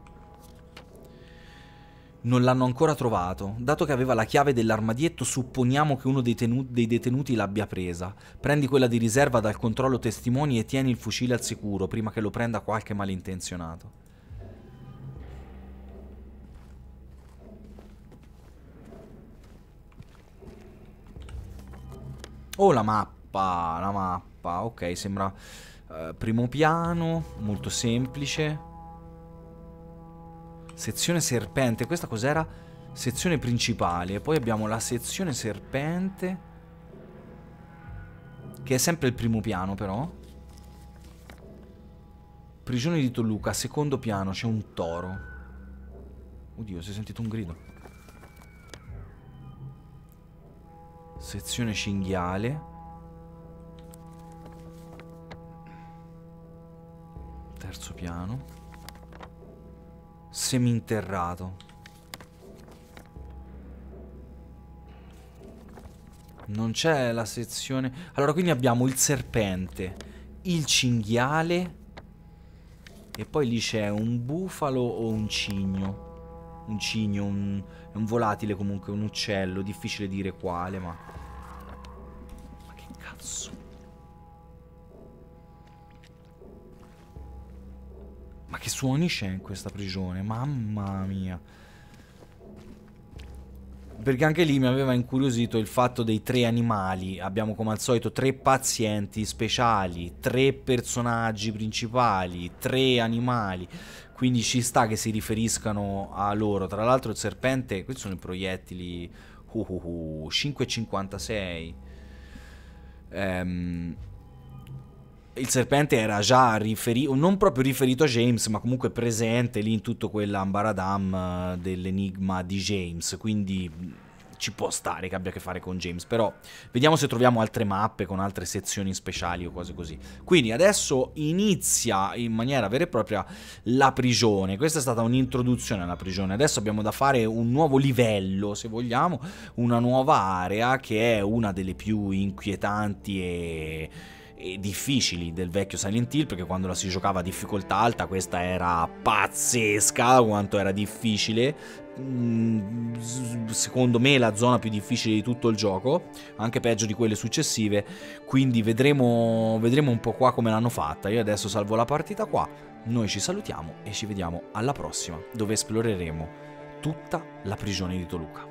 Non l'hanno ancora trovato. Dato che aveva la chiave dell'armadietto, supponiamo che uno dei, dei detenuti l'abbia presa. Prendi quella di riserva dal controllo testimoni e tieni il fucile al sicuro prima che lo prenda qualche malintenzionato. Oh, la mappa, la mappa, ok, sembra eh, primo piano, molto semplice. Sezione serpente, questa cos'era? Sezione principale, poi abbiamo la sezione serpente, che è sempre il primo piano però. Prigione di Toluca, secondo piano, c'è un toro. Oddio, si è sentito un grido. Sezione cinghiale. Terzo piano. Seminterrato. Non c'è la sezione... Allora, quindi abbiamo il serpente, il cinghiale e poi lì c'è un bufalo o un cigno un cigno, un, un volatile comunque, un uccello, difficile dire quale, ma... Ma che cazzo? Ma che suoni c'è in questa prigione? Mamma mia. Perché anche lì mi aveva incuriosito il fatto dei tre animali. Abbiamo come al solito tre pazienti speciali, tre personaggi principali, tre animali. Quindi ci sta che si riferiscano a loro. Tra l'altro il serpente, questi sono i proiettili uh, uh, uh 5,56. Um, ehm, il serpente era già riferito, non proprio riferito a James, ma comunque presente lì in tutto quell'ambaradam eh, dell'enigma di James. Quindi ci può stare che abbia a che fare con James, però vediamo se troviamo altre mappe con altre sezioni speciali o cose così. Quindi adesso inizia in maniera vera e propria la prigione. Questa è stata un'introduzione alla prigione. Adesso abbiamo da fare un nuovo livello, se vogliamo, una nuova area che è una delle più inquietanti e difficili del vecchio Silent Hill perché quando la si giocava a difficoltà alta questa era pazzesca quanto era difficile Mm, secondo me la zona più difficile di tutto il gioco, anche peggio di quelle successive, quindi vedremo, vedremo un po' qua come l'hanno fatta. Io adesso salvo la partita qua, noi ci salutiamo e ci vediamo alla prossima, dove esploreremo tutta la prigione di Toluca.